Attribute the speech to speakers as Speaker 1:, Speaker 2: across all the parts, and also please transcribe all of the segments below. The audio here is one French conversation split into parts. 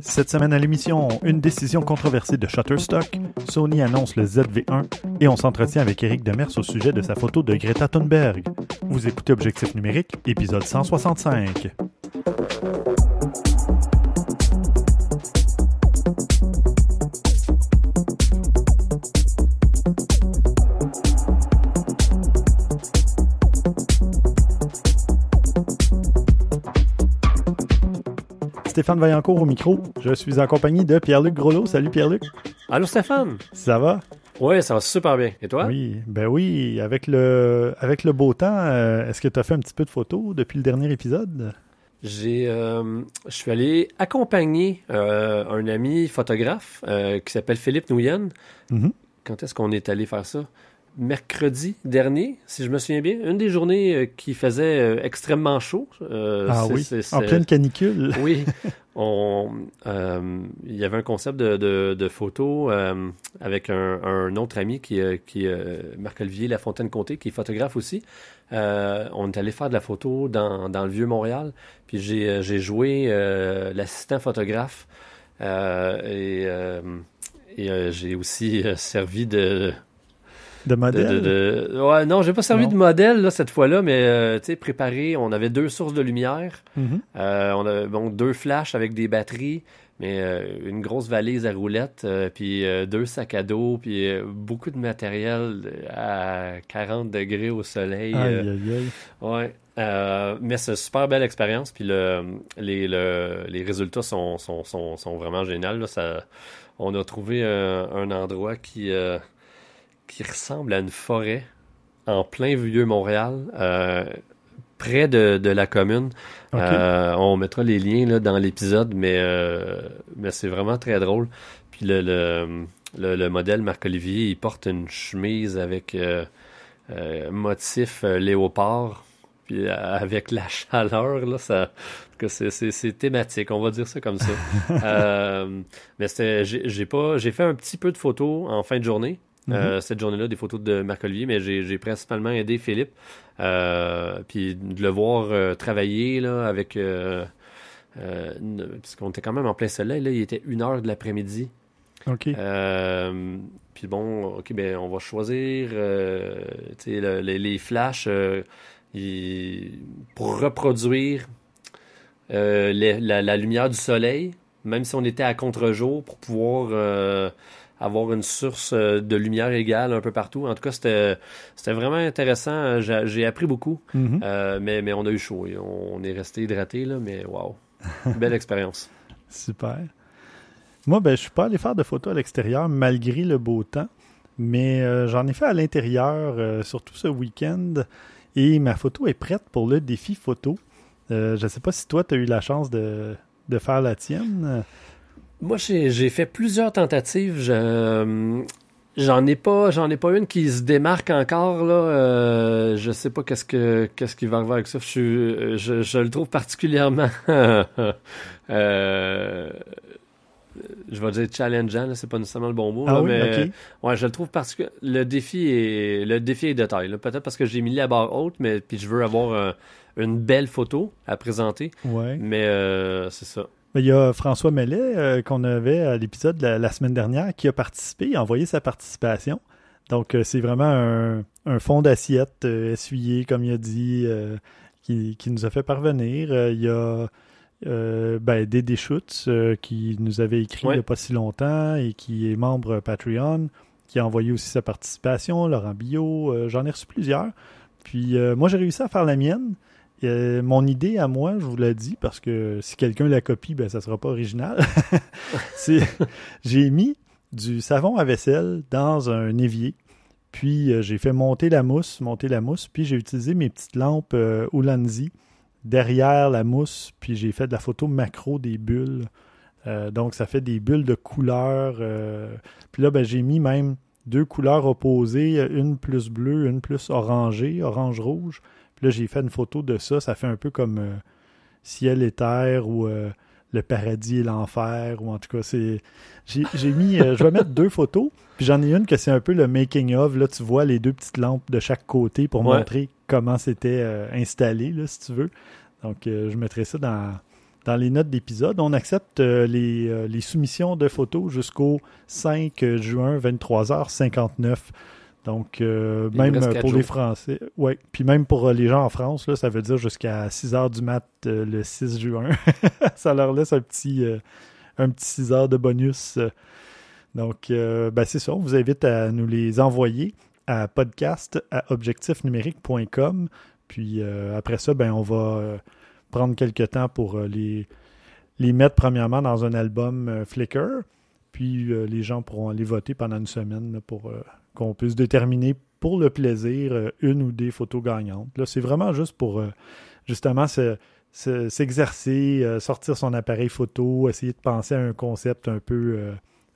Speaker 1: Cette semaine à l'émission, une décision controversée de Shutterstock, Sony annonce le ZV1 et on s'entretient avec Eric Demers au sujet de sa photo de Greta Thunberg. Vous écoutez Objectif numérique, épisode 165. Stéphane Vaillancourt au micro. Je suis en compagnie de Pierre-Luc Groslo. Salut Pierre-Luc. Allô Stéphane. Ça va? Oui, ça va
Speaker 2: super bien. Et toi? Oui,
Speaker 1: ben oui, avec le, avec le beau temps, euh, est-ce que tu as fait un petit peu de photos depuis le dernier épisode?
Speaker 2: J'ai, euh, je suis allé accompagner euh, un ami photographe qui s'appelle Philippe Nouyen. Mm-hmm. Quand est-ce qu'on est allé faire ça? mercredi dernier, si je me souviens bien, une des journées euh, qui faisait euh, extrêmement chaud. Euh, ah oui, en pleine canicule. oui, on, il y avait un concept de, de, photo avec un, autre ami qui, qui Marc-Olivier Lafontaine-Comté, qui est photographe aussi. on est allé faire de la photo dans, dans le Vieux-Montréal, puis j'ai joué l'assistant photographe et, et j'ai aussi servi de
Speaker 1: de modèle?
Speaker 2: non, j'ai pas servi de modèle cette fois-là, mais euh, tu sais, préparé, on avait deux sources de lumière. Mm-hmm. Euh, on donc deux flashs avec des batteries, mais euh, une grosse valise à roulettes, puis deux sacs à dos, puis beaucoup de matériel à 40 degrés au soleil. Ouais. mais c'est une super belle expérience. Puis le, les, résultats sont, sont, vraiment géniaux. on a trouvé un, endroit qui, qui ressemble à une forêt en plein vieux Montréal, euh, près de, la commune. Euh, on mettra les liens dans l'épisode, mais, euh, mais c'est vraiment très drôle. Puis le, le, modèle Marc-Olivier, il porte une chemise avec motif léopard. Puis avec la chaleur, là, ça, que c'est, thématique, on va dire ça comme ça. mais j'ai, pas, j'ai fait un petit peu de photos en fin de journée, euh, mhm. cette journée-là, des photos de Marc Olivier, mais j'ai principalement aidé Philippe. Euh, puis de le voir euh, travailler là, avec. parce qu'on était quand même en plein soleil, là, il était une heure de l'après-midi. OK. puis bon, OK, ben, on va choisir les, flashs pour reproduire la, lumière du soleil, même si on était à contre-jour, pour pouvoir avoir une source euh, de lumière égale un peu partout. En tout cas, c'était, vraiment intéressant. J'ai, appris beaucoup, mhm. euh, mais, mais on a eu chaud. On est resté hydraté, là, mais waouh, belle expérience.
Speaker 1: Super. Moi, ben, je suis pas allé faire de photos à l'extérieur malgré le beau temps, mais euh, j'en ai fait à l'intérieur, surtout ce week-end, et ma photo est prête pour le défi photo. je ne sais pas si toi, tu as eu la chance de faire la tienne.
Speaker 2: Moi, j'ai fait plusieurs tentatives. Euh, j'en ai pas, j'en ai pas une qui se démarque encore là. Euh, je sais pas qu'est-ce qui va arriver avec ça. Je, euh, le trouve particulièrement, je vais dire challengeant. c'est pas nécessairement le bon mot, ah ouais, je le trouve particulièrement Le défi est le défi est de taille. Peut-être parce que j'ai mis la barre haute, mais puis je veux avoir une belle photo à présenter. Ouais. Mais c'est ça.
Speaker 1: Il y a François Mellet euh, qu'on avait à l'épisode la, semaine dernière qui a participé, a envoyé sa participation. Donc, euh, c'est vraiment un, un fond d'assiette euh, essuyé, comme il a dit, qui, nous a fait parvenir. il y a ben, Dédé Schutz qui nous avait écrit il n'y a pas si longtemps et qui est membre Patreon, qui a envoyé aussi sa participation, Laurent Bio, j'en ai reçu plusieurs. Puis moi, j'ai réussi à faire la mienne. Euh, mon idée à moi, je vous l'ai dit, parce que si quelqu'un la copie, ben, ça ne sera pas original. j'ai mis du savon à vaisselle dans un évier, puis euh, j'ai fait monter la mousse, monter la mousse, puis j'ai utilisé mes petites lampes oulanzi euh, derrière la mousse, puis j'ai fait de la photo macro des bulles. donc ça fait des bulles de couleurs. puis là, ben, j'ai mis même deux couleurs opposées, une plus bleue, une plus orangée, orange-rouge. Là, j'ai fait une photo de ça. Ça fait un peu comme euh, ciel et terre ou euh, le paradis et l'enfer. Ou en tout cas, c'est. J'ai mis. Euh, je vais mettre deux photos. Puis j'en ai une que c'est un peu le making of. Là, tu vois les deux petites lampes de chaque côté pour montrer comment c'était installé, là, si tu veux. Donc, je mettrai ça dans, dans les notes d'épisode. On accepte les, les, soumissions de photos jusqu'au 5 juin, 23h59. Donc, euh, même pour les Français. Oui. Puis même pour euh, les gens en France, là, ça veut dire jusqu'à 6 heures du mat euh, le 6 juin. ça leur laisse un petit, un petit 6 heures de bonus. Donc, ben, c'est ça. On vous invite à nous les envoyer à podcast à objectifnumérique.com. Puis après ça, ben, on va prendre quelques temps pour les, les mettre premièrement dans un album Flickr. Puis les gens pourront aller voter pendant une semaine pour qu'on puisse déterminer pour le plaisir euh, une ou des photos gagnantes. Là, c'est vraiment juste pour euh, justement s'exercer, euh, sortir son appareil photo, essayer de penser à un concept un peu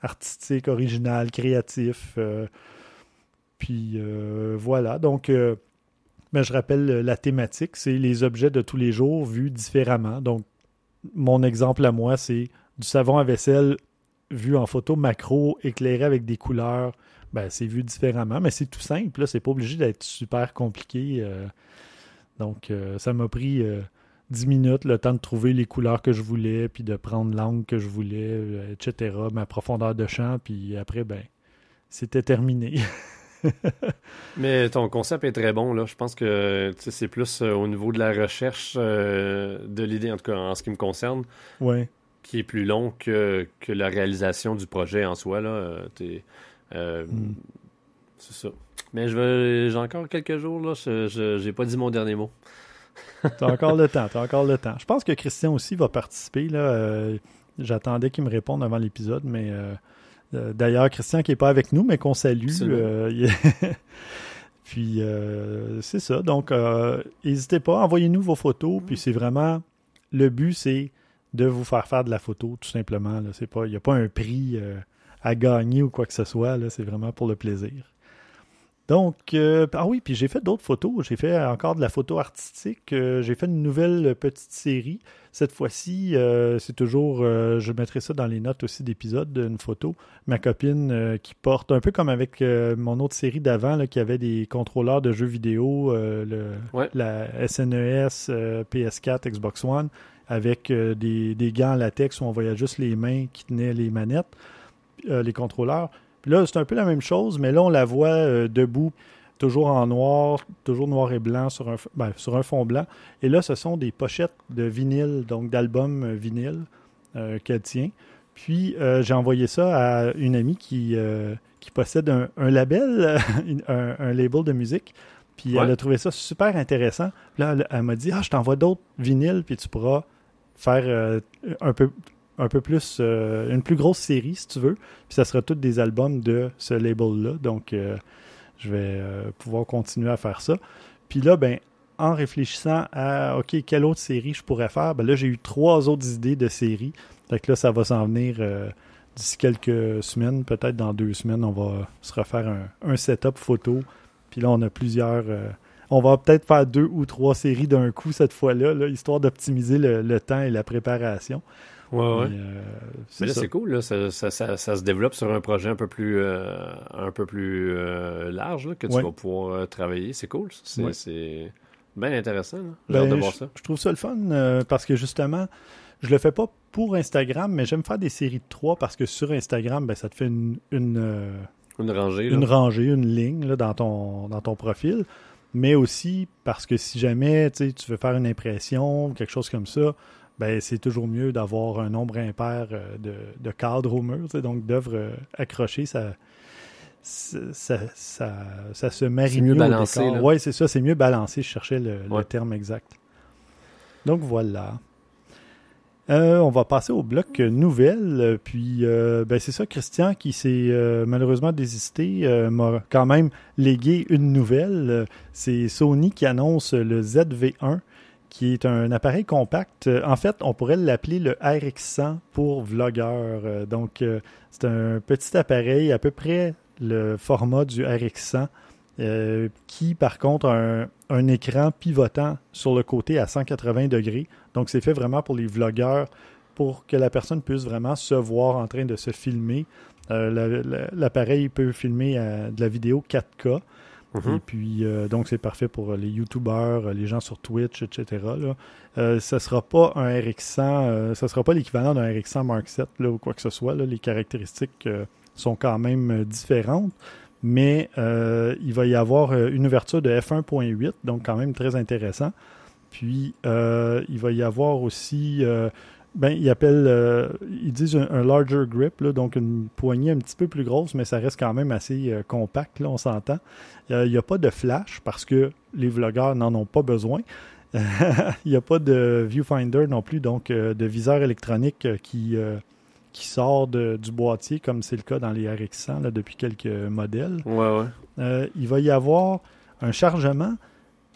Speaker 1: artistique, original, créatif. puis voilà. Donc, ben, je rappelle la thématique, c'est les objets de tous les jours vus différemment. Donc, mon exemple à moi, c'est du savon à vaisselle vu en photo macro éclairé avec des couleurs ben, c'est vu différemment, mais c'est tout simple. C'est pas obligé d'être super compliqué. Euh. donc, euh, ça m'a pris euh, dix 10 minutes, le temps de trouver les couleurs que je voulais, puis de prendre l'angle que je voulais, etc., ma profondeur de champ, puis après, ben, c'était terminé.
Speaker 2: mais ton concept est très bon, là. Je pense que c'est plus au niveau de la recherche de l'idée, en tout cas en ce qui me concerne. Qui est plus long que, que la réalisation du projet en soi, là. Euh, hmm. C'est ça. Mais je veux, j'ai encore quelques jours, là. Je n'ai pas dit mon dernier mot.
Speaker 1: t'as encore le temps, encore le temps. Je pense que Christian aussi va participer, là. Euh, j'attendais qu'il me réponde avant l'épisode, mais euh, d'ailleurs, Christian qui n'est pas avec nous, mais qu'on salue. puis c'est ça. Donc, n'hésitez pas, envoyez-nous vos photos. Puis c'est vraiment. Le but, c'est de vous faire faire de la photo, tout simplement. Il n'y a pas un prix à gagner ou quoi que ce soit. C'est vraiment pour le plaisir. Donc, euh, ah oui, puis j'ai fait d'autres photos. J'ai fait encore de la photo artistique. Euh, j'ai fait une nouvelle petite série. Cette fois-ci, euh, c'est toujours, je mettrai ça dans les notes aussi d'épisode, une photo. Ma copine qui porte, un peu comme avec mon autre série d'avant, qui avait des contrôleurs de jeux vidéo, le, la SNES, e PS4, Xbox One, avec des, des gants latex où on voyait juste les mains qui tenaient les manettes. Euh, les contrôleurs. Puis là, c'est un peu la même chose, mais là, on la voit euh, debout, toujours en noir, toujours noir et blanc sur un, ben, sur un fond blanc. Et là, ce sont des pochettes de vinyle, donc d'albums euh, vinyle qu'elle tient. Puis j'ai envoyé ça à une amie qui, qui possède un, label, un, label de musique. Puis elle a trouvé ça super intéressant. Puis là, elle, m'a dit Ah, je t'envoie d'autres vinyles, puis tu pourras faire un peu un peu plus, euh, une plus grosse série, si tu veux. Puis ça sera tous des albums de ce label-là. Donc, euh, je vais euh, pouvoir continuer à faire ça. Puis là, ben, en réfléchissant à, OK, quelle autre série je pourrais faire, ben là, j'ai eu trois autres idées de séries. Fait que là, ça va s'en venir d'ici quelques semaines, peut-être dans deux semaines, on va se refaire un, un setup photo. Puis là, on a plusieurs on va peut-être faire deux ou trois séries d'un coup cette fois-là, histoire d'optimiser le, temps et la préparation. Ouais, euh, Mais, là, c'est
Speaker 2: cool. Là. Ça, ça, ça, se développe sur un projet un peu plus, euh, un peu plus euh, large que tu vas pouvoir travailler. C'est cool. C'est bien intéressant. Ben, de voir ça.
Speaker 1: Je, trouve ça le fun parce que justement, je le fais pas pour Instagram, mais j'aime faire des séries de trois parce que sur Instagram, ben, ça te fait une, rangée. Une rangée, une ligne dans, ton, dans ton profil. Mais aussi parce que si jamais tu veux faire une impression, quelque chose comme ça, ben, c'est toujours mieux d'avoir un nombre impair euh, de, de cadres au mur, donc d'œuvres euh, accrochées, ça, ça, se marie mieux, mieux balancé. Oui, c'est ça, c'est mieux balancé. Je cherchais le, terme exact. Donc voilà. Euh, on va passer au bloc nouvelles. Puis, ben, c'est ça, Christian, qui s'est malheureusement désisté, m'a quand même légué une nouvelle. C'est Sony qui annonce le ZV1 qui est un appareil compact. Euh, en fait, on pourrait l'appeler le RX100 pour vlogueurs. Euh, donc, euh, c'est un petit appareil à peu près le format du RX100 qui, par contre, a un, écran pivotant sur le côté à 180 degrés. Donc, c'est fait vraiment pour les vlogueurs, pour que la personne puisse vraiment se voir en train de se filmer. L'appareil peut filmer de la vidéo 4K. Mhm. Et puis, euh, donc, c'est parfait pour euh, les YouTubers, euh, les gens sur Twitch, etc. Ce ne sera pas un RX100, euh, ça sera pas l'équivalent d'un RX100 Mark 7 là, ou quoi que ce soit. Les caractéristiques sont quand même différentes, mais il va y avoir une ouverture de f1.8, donc quand même très intéressant. Puis, il va y avoir aussi ben, ils euh, ils disent un, larger grip, donc une poignée un petit peu plus grosse, mais ça reste quand même assez euh, compact, là, on s'entend. Euh, il n'y a pas de flash parce que les vlogueurs n'en ont pas besoin. Il n'y a pas de viewfinder non plus, donc de viseur électronique qui, qui sort du boîtier, comme c'est le cas dans les RX 100 depuis quelques modèles. Ouais, ouais. il va y avoir un chargement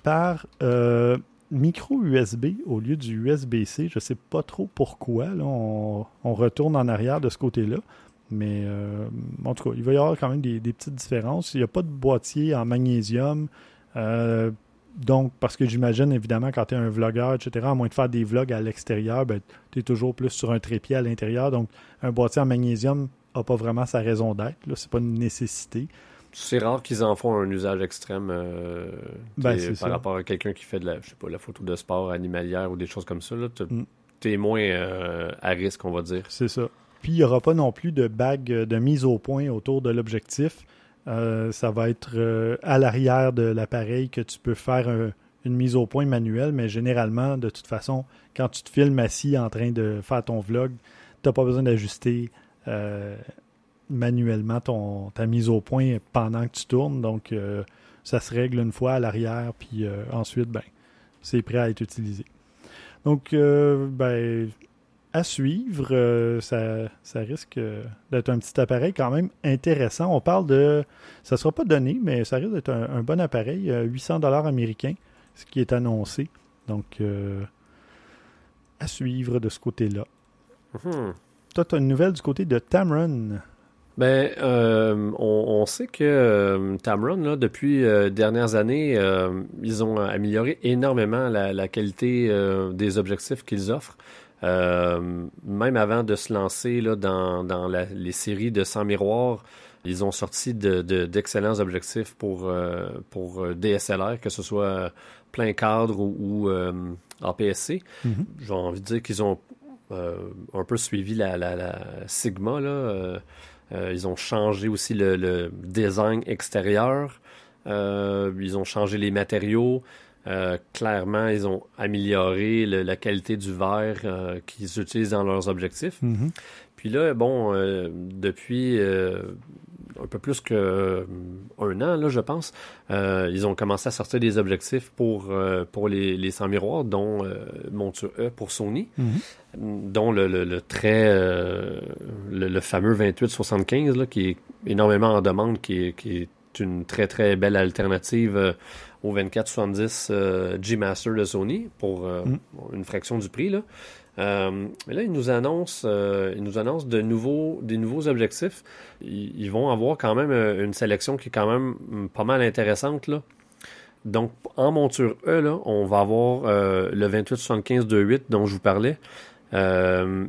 Speaker 1: par micro USB au lieu du USB-C. Je ne sais pas trop pourquoi. on, retourne en arrière de ce côté-là. Mais euh, en tout cas, il va y avoir quand même des, petites différences. Il n'y a pas de boîtier en magnésium. Euh, donc, parce que j'imagine, évidemment, quand tu es un vlogueur, etc., à moins de faire des vlogs à l'extérieur, ben, tu es toujours plus sur un trépied à l'intérieur. Donc, un boîtier en magnésium n'a pas vraiment sa raison d'être. Ce n'est pas une nécessité
Speaker 2: c'est rare qu'ils en font un usage extrême euh, ben, par rapport à quelqu'un qui fait de la, je sais pas, la photo de sport animalière ou des choses comme ça. Tu mm. es moins euh, à risque, on va dire. C'est ça.
Speaker 1: Puis il n'y aura pas non plus de bague euh, de mise au point autour de l'objectif. ça va être à l'arrière de l'appareil que tu peux faire une mise au point manuelle, mais généralement, de toute façon, quand tu te filmes assis en train de faire ton vlog, tu n'as pas besoin d'ajuster manuellement ton, ta mise au point pendant que tu tournes. Donc, euh, ça se règle une fois à l'arrière, puis euh, ensuite, ben, c'est prêt à être utilisé. Donc, euh, ben, à suivre, ça, risque d'être un petit appareil quand même intéressant. On parle de, ça ne sera pas donné, mais ça risque d'être un, bon appareil, 800 dollars américains, ce qui est annoncé. Donc, à suivre de ce côté-là. Mm-hmm. Toi, tu as une nouvelle du côté de Tamron.
Speaker 2: Ben, euh, on, sait que euh, Tamron, là, depuis euh, dernières années, euh, ils ont amélioré énormément la, la qualité des objectifs qu'ils offrent. même avant de se lancer là, dans, dans la, les séries de 100 miroirs, ils ont sorti d'excellents de, d'excellents objectifs pour, pour DSLR, que ce soit plein cadre ou, ou APS-C. Mm-hmm. J'ai envie de dire qu'ils ont un peu suivi la, la Sigma. Là, euh, ils ont changé aussi le, design extérieur. Euh, ils ont changé les matériaux. Euh, clairement, ils ont amélioré la qualité du verre qu'ils utilisent dans leurs objectifs. Mm-hmm. Puis là, bon, depuis un peu plus que euh, un an, là, je pense, euh, ils ont commencé à sortir des objectifs pour, euh, pour les, les 100 miroirs, dont monture E pour Sony, mm-hmm. dont le, le, très le, fameux 2875 là, qui est énormément en demande, qui est, qui est une très très belle alternative au 2470 G Master de Sony pour mm. une fraction du prix là mais euh, là, ils nous annoncent, euh, ils nous annoncent de nouveaux, des nouveaux objectifs. Ils, vont avoir quand même euh, une sélection qui est quand même hum, pas mal intéressante. Là. Donc, en monture E, là, on va avoir le 28 28 dont je vous parlais. le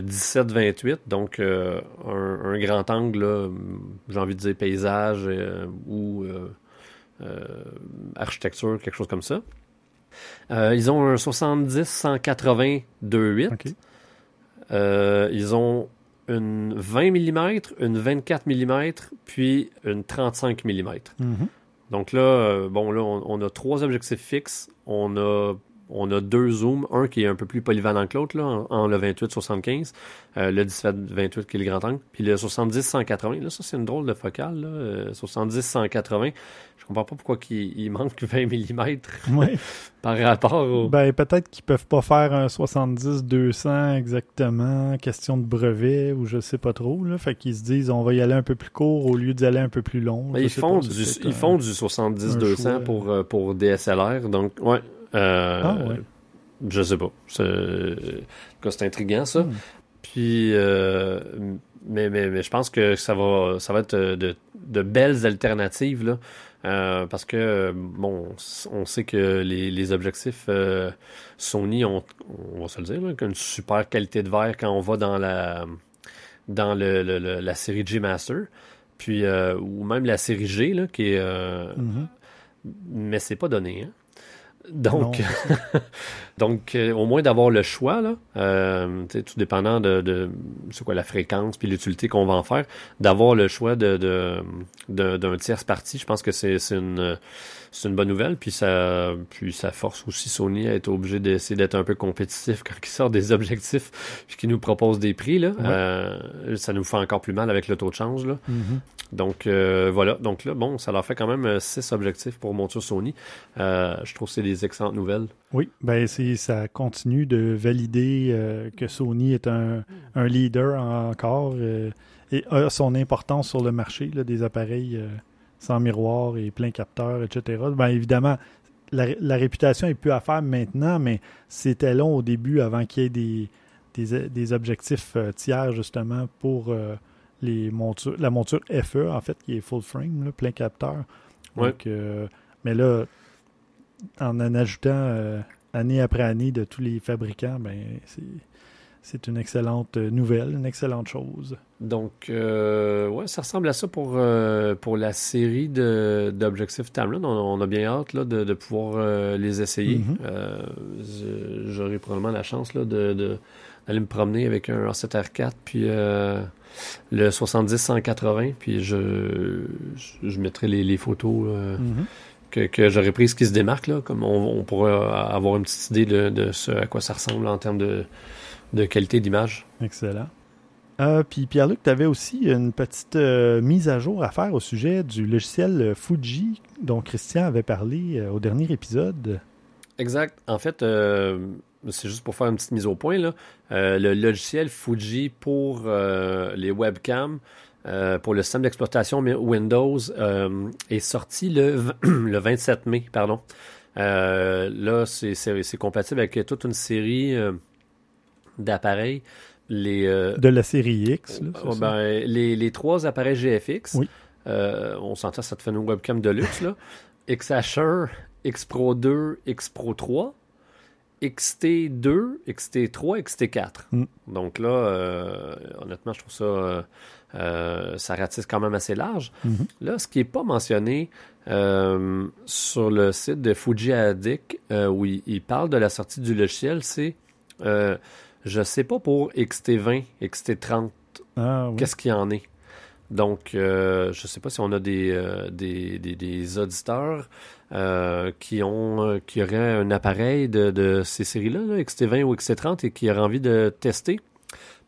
Speaker 2: 17-28, donc un, un, grand angle, j'ai envie de dire paysage ou architecture, quelque chose comme ça. Euh, ils ont un 70 180 2.8. ils ont une 20 mm, une 24 mm, puis une 35 mm. Mhm. Donc là, euh, bon, là, on, on, a trois objectifs fixes. On a on a deux zooms, un qui est un peu plus polyvalent que l'autre, en, le 28-75, euh, le 17-28 qui est le grand angle, puis le 70-180. Là, ça, c'est une drôle de focale, 70-180. Euh, je comprends pas pourquoi il, manque 20 mm par rapport au.
Speaker 1: Ben, peut-être qu'ils peuvent pas faire un 70-200 exactement, question de brevet ou je sais pas trop. Là. Fait qu'ils se disent, on va y aller un peu plus court au lieu d'y aller un peu plus long. Ben, ils font, du, font du 70-200
Speaker 2: pour, euh, pour DSLR, donc, ouais. Euh, ah, je sais pas. C'est intriguant, ça. Hmm. Puis, euh, mais, mais, je pense que ça va, ça va être euh, de, belles alternatives, parce que, bon, on sait que les, objectifs Sony ont, on va se le dire, une super qualité de verre quand on va dans la, dans le, la série G Master. Puis, ou même la série G, là, qui est. Mm-hmm. Mais c'est pas donné, hein. Donc, Donc, euh, au moins d'avoir le choix, là, euh, tout dépendant de, quoi la fréquence puis l'utilité qu'on va en faire, d'avoir le choix de, d'un de, tiers parti, je pense que c'est, une, une bonne nouvelle. Puis ça, puis ça force aussi Sony à être obligé d'essayer d'être un peu compétitif quand il sort des objectifs puis qu'il nous propose des prix. Là. Euh, ça nous fait encore plus mal avec le taux de change. Là. Mm-hmm. Donc, voilà. Donc là, bon, ça leur fait quand même six objectifs pour monture Sony. je trouve que c'est des excellentes nouvelles.
Speaker 1: Oui, ben c'est ça continue de valider euh, que Sony est un, leader encore euh, et a son importance sur le marché des appareils euh, sans miroir et plein capteur, etc. Ben, évidemment, la, réputation est plus à faire maintenant, mais c'était long au début avant qu'il y ait des, objectifs tiers justement pour les la monture FE en fait, qui est full frame, plein capteur. mais là, en en ajoutant année après année de tous les fabricants, ben, c'est une excellente nouvelle, une excellente chose.
Speaker 2: Donc, euh, ouais, ça ressemble à ça pour, euh, pour la série d'objectifs Tamlin. On, a bien hâte là, de, pouvoir euh, les essayer. Mm-hmm. Euh, j'aurai probablement la chance là, de, d'aller me promener avec un r 7 r 4 puis le 70-180, puis je, je, mettrai les, photos. Mm-hmm que, que j'aurais pris ce qui se démarque, là, comme on, on pourrait avoir une petite idée de, de, ce à quoi ça ressemble en termes de, de qualité d'image.
Speaker 1: Excellent. Euh, puis Pierre-Luc, tu avais aussi une petite euh, mise à jour à faire au sujet du logiciel euh, Fuji dont Christian avait parlé au dernier épisode.
Speaker 2: Exact. En fait, c'est juste pour faire une petite mise au point. Là. le logiciel Fuji pour les webcams, euh, pour le système d'exploitation Windows euh, est sorti le, le 27 mai. Pardon. Euh, là, c'est compatible avec toute une série d'appareils. Les, de la
Speaker 1: série X. Là, oh, ben,
Speaker 2: Les, trois appareils GFX. on s'entend, ça te fait une webcam de luxe. Là. XH1, x 2, X-Pro 3. XT2, XT3, XT4. Donc là, honnêtement, je trouve ça euh, ça ratisse quand même assez large. Mhm. Là, ce qui n'est pas mentionné euh, sur le site de Fuji Addict, euh, où il, parle de la sortie du logiciel, c'est je ne sais pas pour XT20, XT30, ah, qu'est-ce qu'il y en est. Donc, je ne sais pas si on a des, des, auditeurs qui, ont, qui auraient un appareil de, ces séries-là, XT20 ou XT30, et qui auraient envie de tester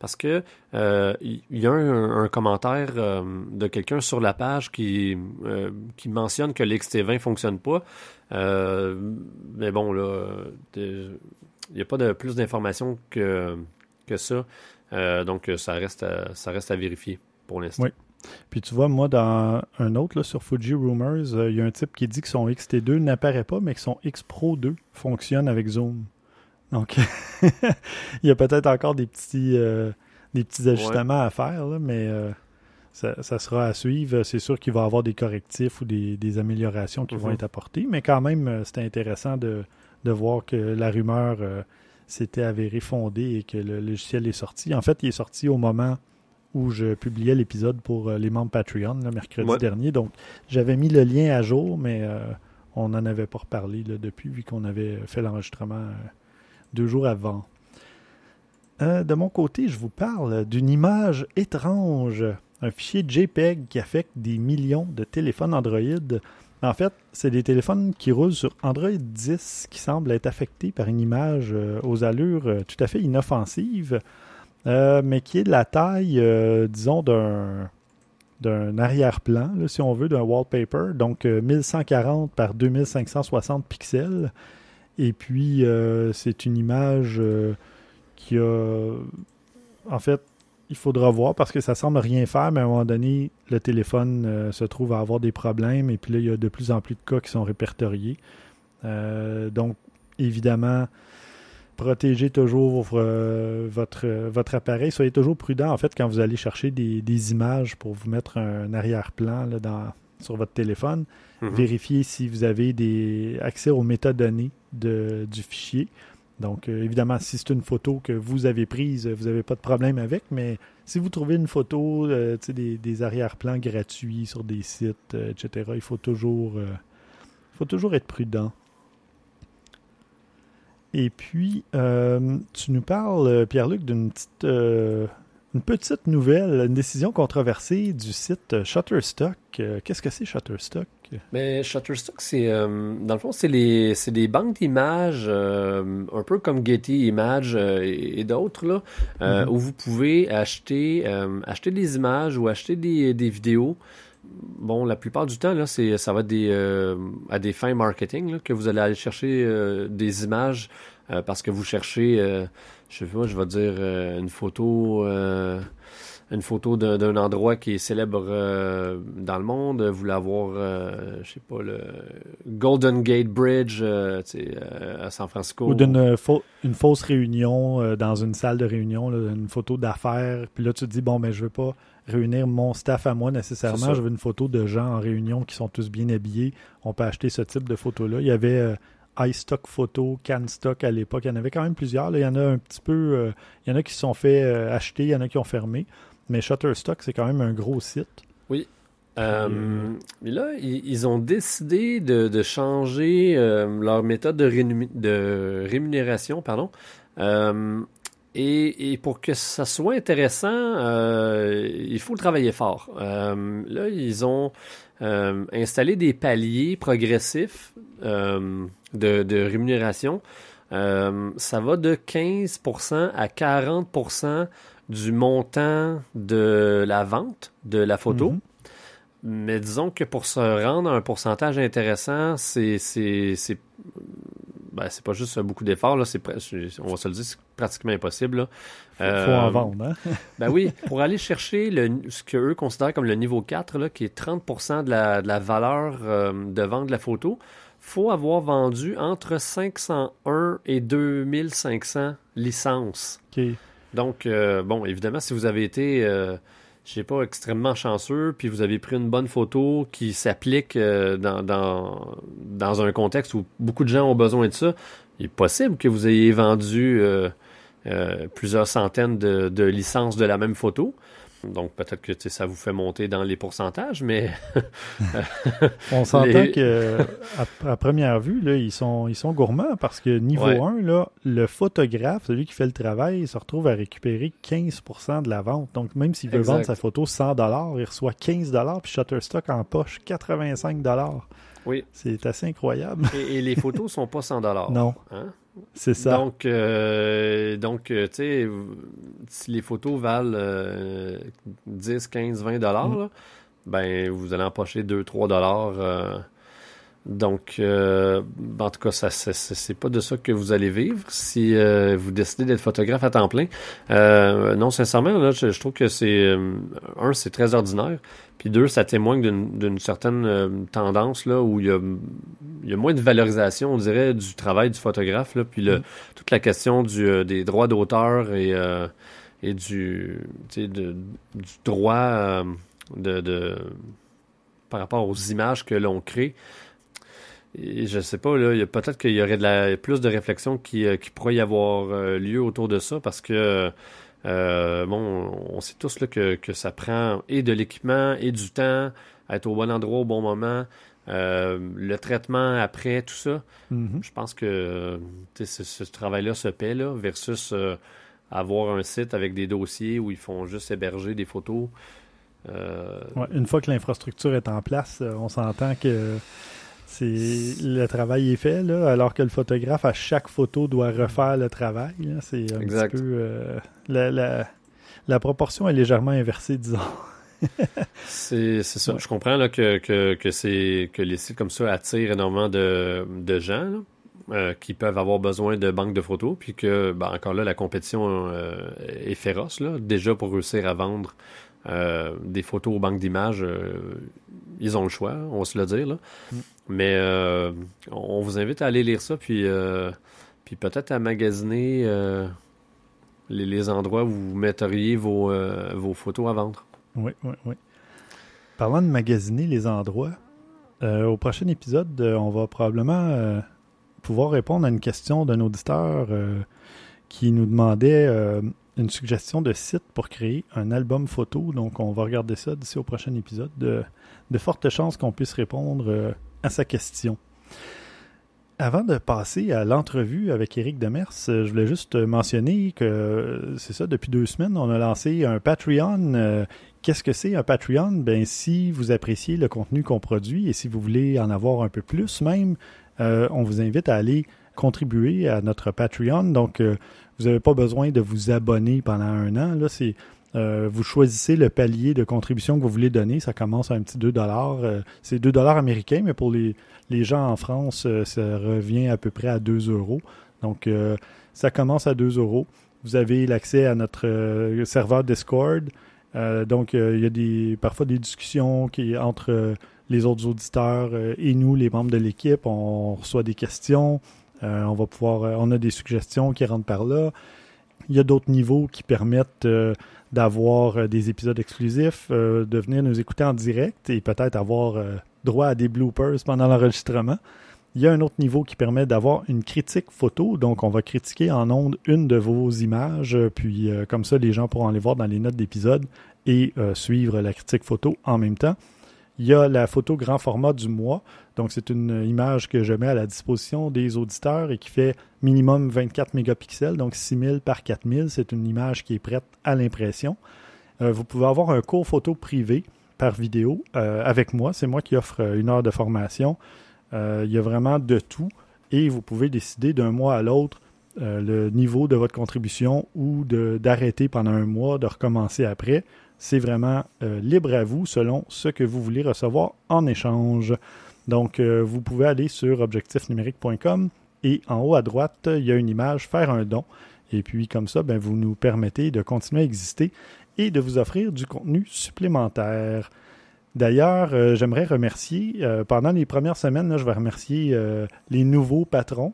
Speaker 2: parce que il euh, y a un, commentaire euh, de quelqu'un sur la page qui, euh, qui mentionne que l'XT20 ne fonctionne pas. mais bon, là, il n'y a pas de plus d'informations que, que ça. donc, ça reste, à, ça reste à vérifier pour l'instant. Oui.
Speaker 1: Puis tu vois, moi, dans un autre, sur Fuji Rumors, il y a un type qui dit que son XT2 n'apparaît pas, mais que son X Pro 2 fonctionne avec Zoom. Donc, il y a peut-être encore des petits, euh, des petits ajustements à faire, mais euh, ça, sera à suivre. C'est sûr qu'il va y avoir des correctifs ou des, améliorations qui vont mhm. être apportées, mais quand même, euh, c'était intéressant de, de, voir que la rumeur s'était avérée fondée et que le logiciel est sorti. En fait, il est sorti au moment où je publiais l'épisode pour les membres Patreon le mercredi dernier. Donc, j'avais mis le lien à jour, mais on n'en avait pas reparlé depuis, vu qu'on avait fait l'enregistrement deux jours avant. Euh, de mon côté, je vous parle d'une image étrange, un fichier JPEG qui affecte des millions de téléphones Android. En fait, c'est des téléphones qui roulent sur Android 10 qui semblent être affectés par une image euh, aux allures euh, tout à fait inoffensive, mais qui est de la taille, disons, d'un d'un arrière-plan, si on veut, d'un wallpaper, donc 1140 par 2560 pixels. Et puis, euh, c'est une image euh, qui a. En fait, il faudra voir parce que ça semble rien faire, mais à un moment donné, le téléphone euh, se trouve à avoir des problèmes. Et puis là, il y a de plus en plus de cas qui sont répertoriés. donc, évidemment, protégez toujours votre, appareil. Soyez toujours prudent, en fait, quand vous allez chercher des images pour vous mettre un arrière-plan sur votre téléphone. Mhm. vérifier si vous avez des accès aux métadonnées de, du fichier. Donc, euh, évidemment, si c'est une photo que vous avez prise, vous n'avez pas de problème avec, mais si vous trouvez une photo, euh, des, arrière-plans gratuits sur des sites, euh, etc., il faut toujours, faut toujours être prudent. Et puis, tu nous parles, Pierre-Luc, d'une petite, une petite nouvelle, une décision controversée du site Shutterstock. Qu'est-ce que c'est Shutterstock?
Speaker 2: Mais Shutterstock, c'est euh, dans le fond, c'est les des banques d'images euh, un peu comme Getty Images euh, et, d'autres là, mm-hmm. où vous pouvez acheter acheter des images ou acheter des, des vidéos. Bon, la plupart du temps là, c'est ça va être des à des fins marketing que vous allez aller chercher des images parce que vous cherchez, je sais pas, je vais dire une photo une photo d'un endroit qui est célèbre euh, dans le monde. Vous avoir, euh, je sais pas, le Golden Gate Bridge euh, à San Francisco. Ou d'une
Speaker 1: une fausse réunion dans une salle de réunion, une photo d'affaires. Puis là, tu te dis, bon, mais ben, je veux pas réunir mon staff à moi nécessairement. Je veux une photo de gens en réunion qui sont tous bien habillés. On peut acheter ce type de photo-là. Il y avait iStock Photo, CanStock à l'époque. Il y en avait quand même plusieurs. Il y en a un petit peu. il y en a qui se sont fait acheter, il y en a qui ont fermé. Mais Shutterstock, c'est quand même un gros site.
Speaker 2: Oui. Euh, euh, mais là, ils ont décidé de, changer euh, leur méthode de, rémunération, pardon. et, pour que ça soit intéressant, il faut le travailler fort. là, ils ont installé des paliers progressifs de, de, rémunération. ça va de 15% à 40% du montant de la vente de la photo. Mhm. Mais disons que pour se rendre à un pourcentage intéressant, c'est c'est c'est ben, pas juste beaucoup d'efforts, là, c'est, on va se le dire, c'est pratiquement impossible. Il Faut, en euh, vendre, hein? ben oui, pour aller chercher le, ce qu'eux considèrent comme le niveau 4, là, qui est 30 de la, valeur euh, de vente de la photo, faut avoir vendu entre 501 et 2500 licences. OK. Donc, euh, bon, évidemment, si vous avez été, euh, je ne sais pas, extrêmement chanceux, puis vous avez pris une bonne photo qui s'applique euh, dans, dans, un contexte où beaucoup de gens ont besoin de ça, il est possible que vous ayez vendu plusieurs centaines de, de, licences de la même photo. Donc peut-être que ça vous fait monter dans les pourcentages, mais...
Speaker 1: On s'entend que à, première vue, ils, sont, gourmands parce que niveau 1, le photographe, celui qui fait le travail, se retrouve à récupérer 15% de la vente. Donc même s'il veut vendre sa photo 100$, il reçoit 15$ puis Shutterstock en poche 85$. Oui. C'est assez incroyable.
Speaker 2: et, les photos sont pas 100 dollars. Non. Hein? C'est ça. Donc, euh, donc euh, tu sais, si les photos valent 10, 15, 20 dollars, mm. ben, vous allez empocher 2, 3 dollars euh, donc, euh, en tout cas, ça, c'est pas de ça que vous allez vivre si euh, vous décidez d'être photographe à temps plein. Euh, non, sincèrement, là, je, trouve que c'est un, c'est très ordinaire, puis deux, ça témoigne d'une certaine tendance là où il y, a, il y a, moins de valorisation, on dirait, du travail du photographe là, puis le, mm. toute la question du, des droits d'auteur et et du, du droit de, de par rapport aux images que l'on crée. Je je sais pas, là, peut-être qu'il y aurait de la, plus de réflexion qui, euh, qui pourrait y avoir euh, lieu autour de ça parce que, euh, bon, on sait tous que, ça prend et de l'équipement et du temps, être au bon endroit au bon moment. le traitement après, tout ça, mm-hmm. je pense que ce, travail-là se paie là, versus avoir un site avec des dossiers où ils font juste héberger des
Speaker 1: photos. une fois que l'infrastructure est en place, on s'entend que c'est le travail est fait là, alors que le photographe à chaque photo doit refaire le travail. C'est un petit peu euh, la, proportion est légèrement inversée, disons.
Speaker 2: c'est ça. Je comprends que, que, que, les sites comme ça attirent énormément de, de gens euh, qui peuvent avoir besoin de banques de photos, puis que ben, encore là la compétition euh, est féroce là, déjà pour réussir à vendre. des photos aux banques d'images, ils ont le choix, on va se le dire. Là. Mm. Mais euh, on vous invite à aller lire ça, puis, euh, puis peut-être à magasiner euh, les, endroits où vous mettriez vos, vos photos à vendre.
Speaker 1: Oui, oui, oui. Parlant de magasiner les endroits, au prochain épisode, on va probablement pouvoir répondre à une question d'un auditeur qui nous demandait une suggestion de site pour créer un album photo. Donc, on va regarder ça d'ici au prochain épisode. De, fortes chances qu'on puisse répondre euh, à sa question. Avant de passer à l'entrevue avec Éric Demers, euh, je voulais juste mentionner que euh, c'est ça, depuis deux semaines, on a lancé un Patreon. Qu'est-ce que c'est un Patreon? Ben, si vous appréciez le contenu qu'on produit et si vous voulez en avoir un peu plus même, on vous invite à aller contribuer à notre Patreon. Donc, vous n'avez pas besoin de vous abonner pendant un an. Là, euh, vous choisissez le palier de contribution que vous voulez donner. Ça commence à un petit 2 euh, C'est 2 américains, mais pour les, gens en France, euh, ça revient à peu près à 2 euros. Donc, ça commence à 2 euros. Vous avez l'accès à notre serveur Discord. donc, il y a des, parfois des discussions qui, entre les autres auditeurs et nous, les membres de l'équipe. On reçoit des questions. Euh, euh, on a des suggestions qui rentrent par là. Il y a d'autres niveaux qui permettent euh, d'avoir des épisodes exclusifs, de venir nous écouter en direct et peut-être avoir droit à des bloopers pendant l'enregistrement. Il y a un autre niveau qui permet d'avoir une critique photo, donc on va critiquer en ondes une de vos images, puis comme ça les gens pourront aller voir dans les notes d'épisode et suivre la critique photo en même temps. Il y a la photo grand format du mois. Donc, c'est une image que je mets à la disposition des auditeurs et qui fait minimum 24 mégapixels, donc 6000 par 4000. C'est une image qui est prête à l'impression. Euh, vous pouvez avoir un cours photo privé par vidéo euh, avec moi. C'est moi qui offre euh, une heure de formation. il y a vraiment de tout et vous pouvez décider d'un mois à l'autre le niveau de votre contribution ou d'arrêter pendant un mois, de recommencer après. C'est vraiment euh, libre à vous selon ce que vous voulez recevoir en échange. Donc, euh, vous pouvez aller sur objectifnumérique.com et en haut à droite, il y a une image Faire un don. Et puis, comme ça, ben, vous nous permettez de continuer à exister et de vous offrir du contenu supplémentaire. D'ailleurs, euh, j'aimerais remercier, pendant les premières semaines, je vais remercier les nouveaux patrons,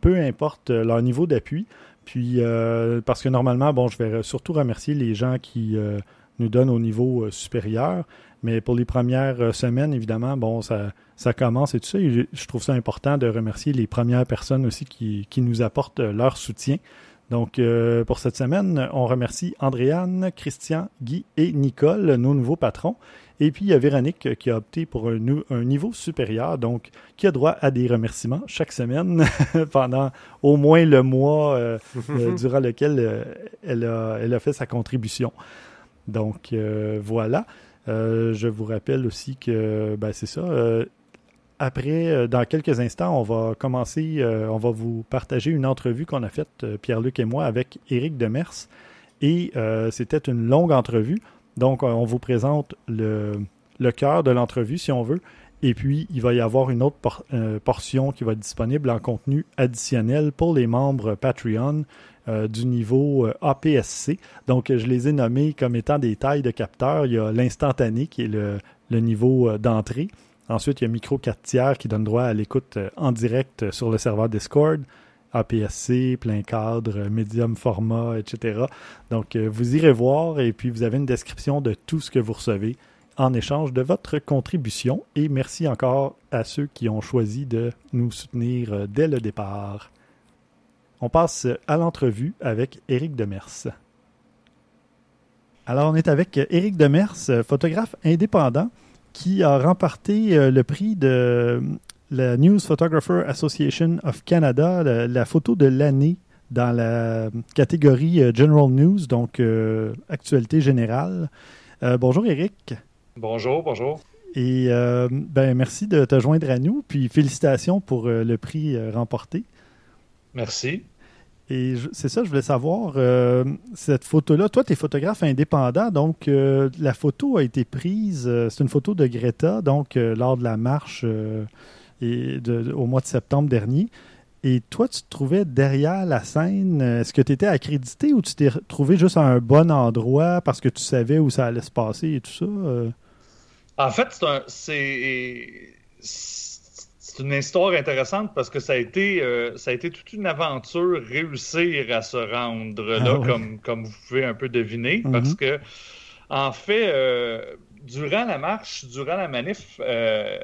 Speaker 1: peu importe leur niveau d'appui. Puis, euh, parce que normalement, bon, je vais surtout remercier les gens qui euh, nous donnent au niveau euh, supérieur. Mais pour les premières semaines, évidemment, bon, ça, commence et tout ça. je trouve ça important de remercier les premières personnes aussi qui nous apportent leur soutien. Donc, euh, pour cette semaine, on remercie Andréane, Christian, Guy et Nicole, nos nouveaux patrons. Et puis, il y a Véronique qui a opté pour un, niveau supérieur, donc qui a droit à des remerciements chaque semaine pendant au moins le mois euh, euh, durant lequel elle a, elle, a, fait sa contribution. Donc, voilà. je vous rappelle aussi que, ben, c'est ça après, euh, dans quelques instants, on va commencer, euh, on va vous partager une entrevue qu'on a faite, euh, Pierre-Luc et moi, avec Éric Demers. Et c'était une longue entrevue. Donc, on vous présente le, cœur de l'entrevue, si on veut. Et puis, il va y avoir une autre portion qui va être disponible en contenu additionnel pour les membres Patreon du niveau APSC. Donc, je les ai nommés comme étant des tailles de capteurs. Il y a l'instantané qui est le niveau d'entrée. Ensuite, il y a Micro 4 qui donne droit à l'écoute euh, en direct euh, sur le serveur Discord. APSC, plein cadre, euh, médium format, etc. Donc, vous irez voir et puis vous avez une description de tout ce que vous recevez en échange de votre contribution. Et merci encore à ceux qui ont choisi de nous soutenir dès le départ. On passe à l'entrevue avec Éric Demers. Alors, on est avec Éric Demers, photographe indépendant qui a remporté euh, le prix de euh, la News Photographer Association of Canada, la, photo de l'année dans la catégorie euh, General News, donc actualité générale. bonjour Eric.
Speaker 3: Bonjour, bonjour.
Speaker 1: Et ben, merci de te joindre à nous, puis félicitations pour le prix remporté. Merci. Et c'est ça, je voulais savoir, euh, cette photo-là, toi, tu es photographe indépendant, donc euh, la photo a été prise, euh, c'est une photo de Greta, donc lors de la marche au mois de septembre dernier. Et toi, tu te trouvais derrière la scène. Est-ce que tu étais accrédité ou tu t'es trouvé juste à un bon endroit parce que tu savais où ça allait se passer et tout
Speaker 3: ça? En fait, c'est c'est une histoire intéressante parce que ça a été, euh, ça a été toute une aventure réussir à se rendre ah là, comme, comme vous pouvez un peu deviner, mhm. parce que, en fait, euh, durant la marche, durant la manif, euh,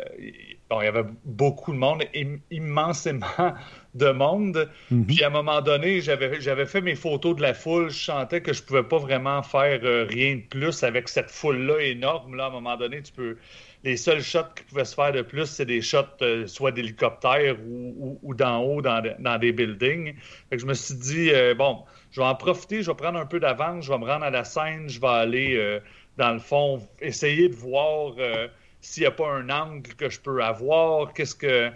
Speaker 3: bon, il y avait beaucoup de monde, immensément de monde. Mhm. Puis à un moment donné, j'avais fait mes photos de la foule, je sentais que je pouvais pas vraiment faire rien de plus avec cette foule-là énorme. Là, à un moment donné, tu peux, les seuls shots qui pouvaient se faire de plus, c'est des shots euh, soit d'hélicoptère ou, d'en haut dans, des buildings. je me suis dit, euh, bon, je vais en profiter, je vais prendre un peu d'avance, je vais me rendre à la scène, je vais aller, euh, dans le fond, essayer de voir s'il n'y a pas un angle que je peux avoir, qu'est-ce que.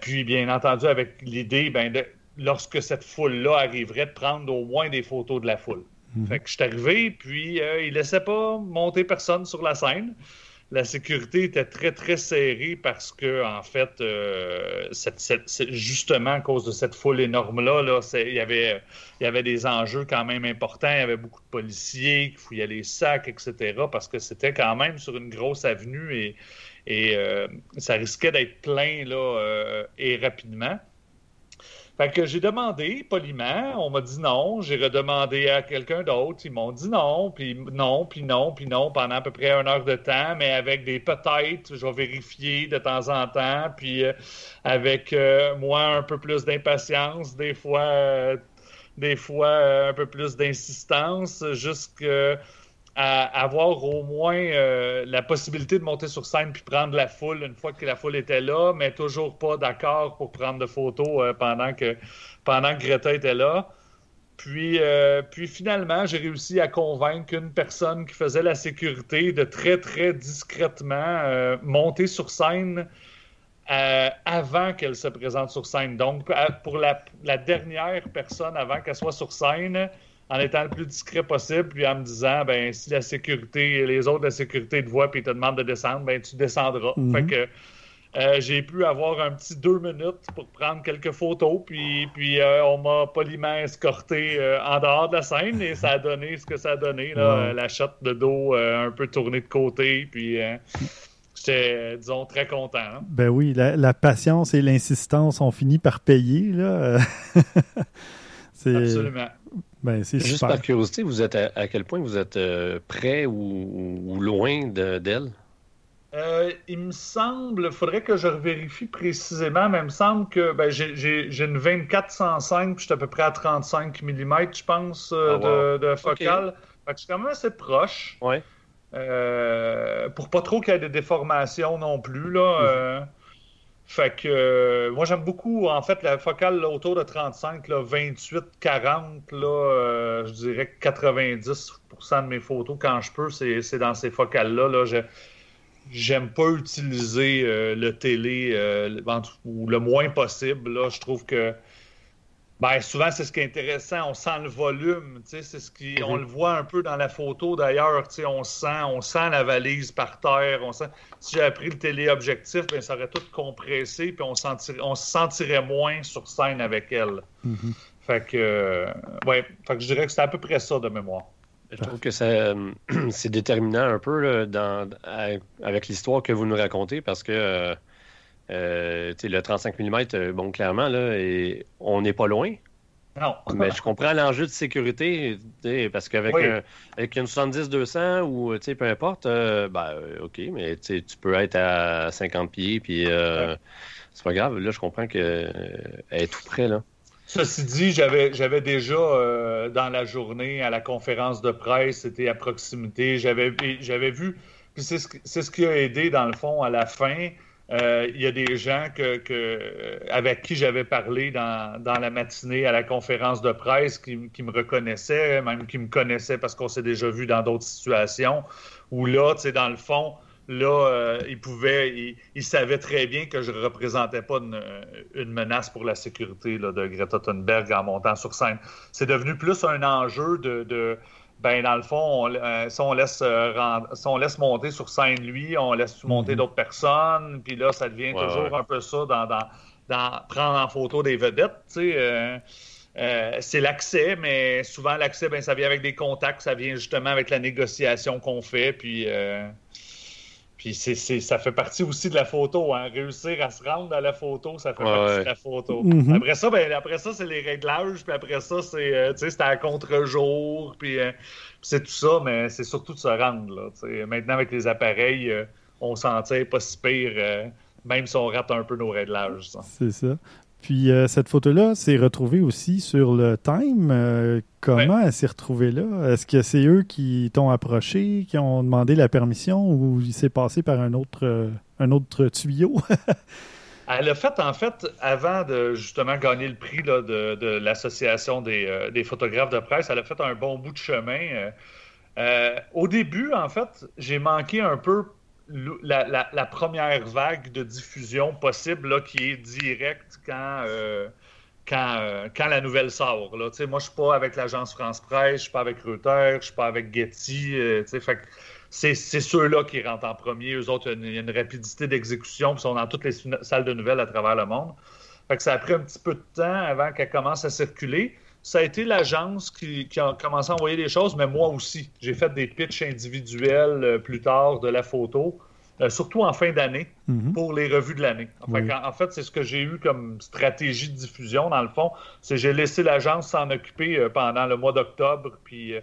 Speaker 3: puis, bien entendu, avec l'idée, ben, lorsque cette foule-là arriverait, de prendre au moins des photos de la foule. Mhm. Fait que je suis arrivé, puis il laissait pas monter personne sur la scène la sécurité était très, très serrée parce que, en fait, euh, justement, à cause de cette foule énorme-là, là, il, y avait, il y avait des enjeux quand même importants. Il y avait beaucoup de policiers qui fouillaient les sacs, etc., parce que c'était quand même sur une grosse avenue et, et euh, ça risquait d'être plein là, euh, et rapidement. Fait que j'ai demandé poliment, on m'a dit non, j'ai redemandé à quelqu'un d'autre, ils m'ont dit non, puis non, puis non, puis non, pendant à peu près une heure de temps, mais avec des peut-être, je vais vérifier de temps en temps, puis euh, avec euh, moi un peu plus d'impatience, des fois, euh, des fois un peu plus d'insistance, jusqu'à à avoir au moins euh, la possibilité de monter sur scène puis prendre la foule une fois que la foule était là, mais toujours pas d'accord pour prendre de photos euh, pendant, que, pendant Greta était là. Euh, puis, finalement, j'ai réussi à convaincre une personne qui faisait la sécurité de très, très discrètement monter sur scène avant qu'elle se présente sur scène. Donc, pour la dernière personne avant qu'elle soit sur scène, en étant le plus discret possible, puis en me disant, ben si la sécurité, les autres de la sécurité te voient puis te demandent de descendre, ben tu descendras. Mhm. Fait que euh, j'ai pu avoir un petit deux minutes pour prendre quelques photos, puis, puis euh, on m'a poliment escorté euh, en dehors de la scène et ça a donné ce que ça a donné, la chatte de dos un peu tournée de côté, puis j'étais, disons, très content. Hein.
Speaker 1: Ben oui, la, patience et l'insistance ont fini par payer, là. Absolument. Ben, Juste par
Speaker 2: curiosité, vous êtes à, quel point vous êtes euh, près ou, loin d'elle?
Speaker 3: Euh, il me semble, il faudrait que je vérifie précisément, mais il me semble que ben, j'ai une 2405, puis je suis à peu près à 35 mm, je pense, euh, ah, de, de, focale. je suis quand même assez proche. pour pas trop qu'il y ait de déformations non plus. Là, mhm. Fait que euh, moi, j'aime beaucoup, en fait, la focale autour de 35, là, 28, 40, là, euh, je dirais 90 de mes photos, quand je peux, c'est dans ces focales-là. Là, J'aime pas utiliser euh, le télé le moins possible. Là. Je trouve que Bien, souvent, c'est ce qui est intéressant. On sent le volume. C'est ce qui, On mhm. le voit un peu dans la photo d'ailleurs. On sent, on sent la valise par terre. On sent... Si j'avais pris le téléobjectif, bien, ça aurait tout compressé puis on, se sentirait moins sur scène avec elle. Mhm. Euh, fait que, je dirais que c'est à peu près ça de mémoire.
Speaker 2: Je trouve que c'est déterminant un peu dans... avec l'histoire que vous nous racontez parce que. Euh, euh, le 35 mm, euh, bon, clairement, là, on n'est pas loin. Non. Mais je comprends l'enjeu de sécurité, parce qu'avec avec une 70-200 ou peu importe, euh, ben, euh, OK, mais tu peux être à 50 pieds, puis c'est pas grave. Là, je comprends qu'elle est tout près. Là.
Speaker 3: Ceci dit, j'avais déjà dans la journée à la conférence de presse, c'était à proximité, j'avais vu, puis c'est ce, ce, qui a aidé dans le fond à la fin. Euh, il y a des gens que, avec qui j'avais parlé dans, la matinée à la conférence de presse qui, me reconnaissaient, même qui me connaissaient parce qu'on s'est déjà vu dans d'autres situations où là, tu sais, dans le fond, là, euh, ils pouvaient, ils, savaient très bien que je ne représentais pas une, menace pour la sécurité de Greta Thunberg en montant sur scène. C'est devenu plus un enjeu de ben dans le fond, on, euh, si, on laisse, euh, on laisse monter sur scène lui, on laisse monter mhm. d'autres personnes, puis là, ça devient toujours un peu ça dans, prendre en photo des vedettes, euh, c'est l'accès, mais souvent l'accès, ben, ça vient avec des contacts, ça vient justement avec la négociation qu'on fait, puis puis c'est, ça fait partie aussi de la photo. Hein. Réussir à se rendre à la photo, ça fait partie de la photo. Mm-hmm. Après ça, ben, après ça, c'est les réglages. Puis après ça, c'est, euh, sais à contre-jour. Euh, puis c'est tout ça, mais c'est surtout de se rendre. Là, Maintenant, avec les appareils, euh, on s'en tire pas si pire, même si on rate un peu nos réglages.
Speaker 1: C'est ça. Puis euh, cette photo-là s'est retrouvée aussi sur le Time. Euh, comment elle s'est retrouvée là? Est-ce que c'est eux qui t'ont approché, qui ont demandé la permission ou il s'est passé par un autre, euh, un autre tuyau?
Speaker 3: elle a fait, en fait, avant de justement gagner le prix de, l'Association des, des, photographes de presse, elle a fait un bon bout de chemin. au début, en fait, j'ai manqué un peu la, première vague de diffusion possible qui est directe euh, euh, quand, la nouvelle sort. Moi, je suis pas avec l'agence France-Presse, je ne suis pas avec Reuters, je ne suis pas avec Getty. Euh, c'est ceux-là qui rentrent en premier. Eux autres, il y a une, rapidité d'exécution, Ils sont dans toutes les salles de nouvelles à travers le monde. ça a pris un petit peu de temps avant qu'elle commence à circuler ça a été l'agence qui, a commencé à envoyer des choses, mais moi aussi. J'ai fait des pitchs individuels euh, plus tard de la photo, euh, surtout en fin d'année, mhm. pour les revues de l'année. en, fait, c'est ce que j'ai eu comme stratégie de diffusion, dans le fond. C'est j'ai laissé l'agence s'en occuper euh, pendant le mois d'octobre, puis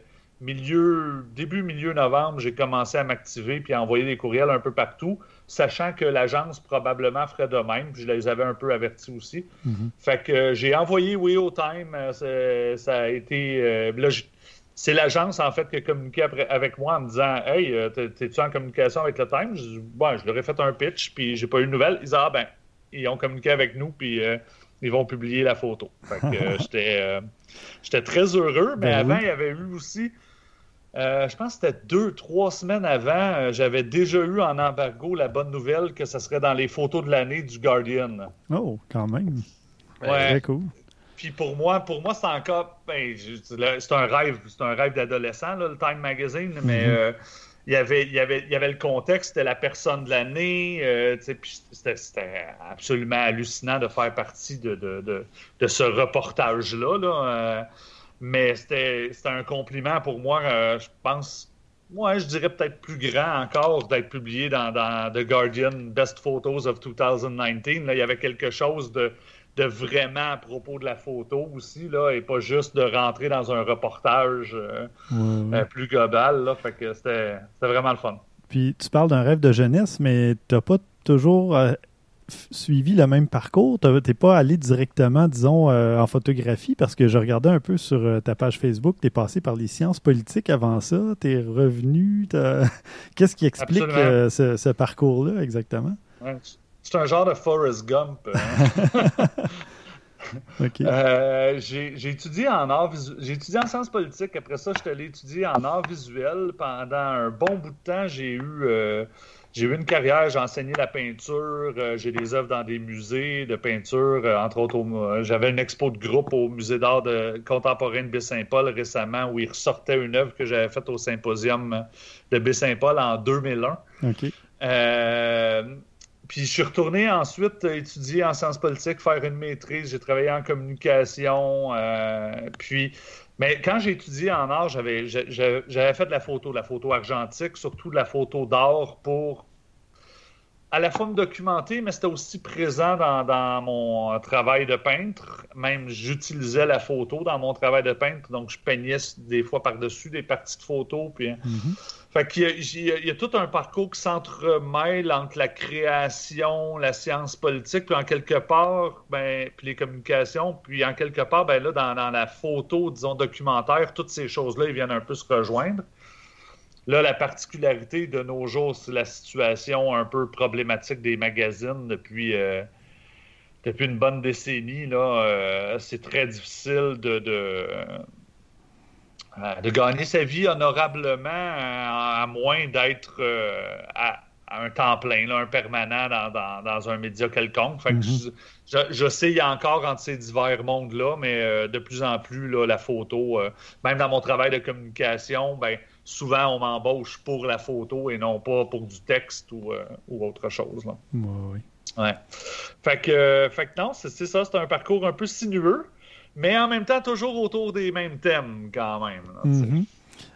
Speaker 3: milieu, début, milieu novembre, j'ai commencé à m'activer puis à envoyer des courriels un peu partout sachant que l'agence probablement ferait de même. Puis je les avais un peu avertis aussi. Mhm. Fait que euh, j'ai envoyé oui au time. Euh, ça a été. Euh, c'est l'agence, en fait, qui a communiqué avec moi en me disant Hey, t'es-tu en communication avec le Time Je leur ai fait un pitch, puis j'ai pas eu de nouvelles. Ils ah, ben, ils ont communiqué avec nous, puis ils vont publier la photo. Fait que j'étais très heureux, mais ben avant, il y avait eu aussi euh, je pense que c'était deux, trois semaines avant, euh, j'avais déjà eu en embargo la bonne nouvelle que ce serait dans les photos de l'année du Guardian.
Speaker 1: Oh, quand même. Ouais. cool.
Speaker 3: Puis pour moi, pour moi, c'est encore. Ben, c'est un rêve, un rêve d'adolescent, le Time Magazine, mais mhm. euh, il y, avait, y avait le contexte, c'était la personne de l'année. c'était absolument hallucinant de faire partie de, ce reportage-là. là mais c'était un compliment pour moi, euh, je pense. Moi, je dirais peut-être plus grand encore d'être publié dans, dans, The Guardian Best Photos of 2019. il y avait quelque chose de, de vraiment à propos de la photo aussi, là, et pas juste de rentrer dans un reportage euh, euh, plus global. Là, fait que c'était vraiment le fun.
Speaker 1: Puis tu parles d'un rêve de jeunesse, mais tu t'as pas toujours suivi le même parcours. Tu n'es pas allé directement, disons, euh, en photographie, parce que je regardais un peu sur euh, ta page Facebook, tu es passé par les sciences politiques avant ça, tu es revenu. Qu'est-ce qui explique euh, ce, parcours-là exactement?
Speaker 3: C'est un genre de Forrest Gump. Hein. j'ai étudié en j'ai étudié en sciences politiques. Après ça, je suis allé étudier en art visuel pendant un bon bout de temps. J'ai eu j'ai eu une carrière, j'ai enseigné la peinture, euh, j'ai des œuvres dans des musées de peinture, euh, entre autres, euh, j'avais une expo de groupe au musée d'art contemporain de Baie-Saint-Paul récemment où il ressortait une œuvre que j'avais faite au symposium de Baie-Saint-Paul en 2001. Puis je suis retourné ensuite étudier en sciences politiques, faire une maîtrise. J'ai travaillé en communication. puis mais quand j'ai étudié en art, j'avais fait de la photo, de la photo argentique, surtout de la photo d'or pour à la fois me documenter, mais c'était aussi présent dans, mon travail de peintre. Même j'utilisais la photo dans mon travail de peintre, donc je peignais des fois par-dessus des parties de photo. Puis hein. mm-hmm. Fait qu'il y, a tout un parcours qui s'entremêle entre la création, la science politique, puis en quelque part, ben, puis les communications, puis en quelque part, ben là, dans, la photo, disons, documentaire, toutes ces choses-là, ils viennent un peu se rejoindre. Là, la particularité de nos jours, c'est la situation un peu problématique des magazines depuis, euh, depuis une bonne décennie. Là, euh, c'est très difficile de de gagner sa vie honorablement, euh, à, moins d'être euh, à, un temps plein, un permanent dans, un média quelconque. Mhm. je, sais, il y a encore entre ces divers mondes-là, mais euh, de plus en plus, la photo, même dans mon travail de communication, ben, souvent on m'embauche pour la photo et non pas pour du texte ou, autre chose. Oui, Fait, que, fait que non, c'est ça, c'est un parcours un peu sinueux mais en même temps, toujours autour des mêmes thèmes quand même.
Speaker 1: Mhm.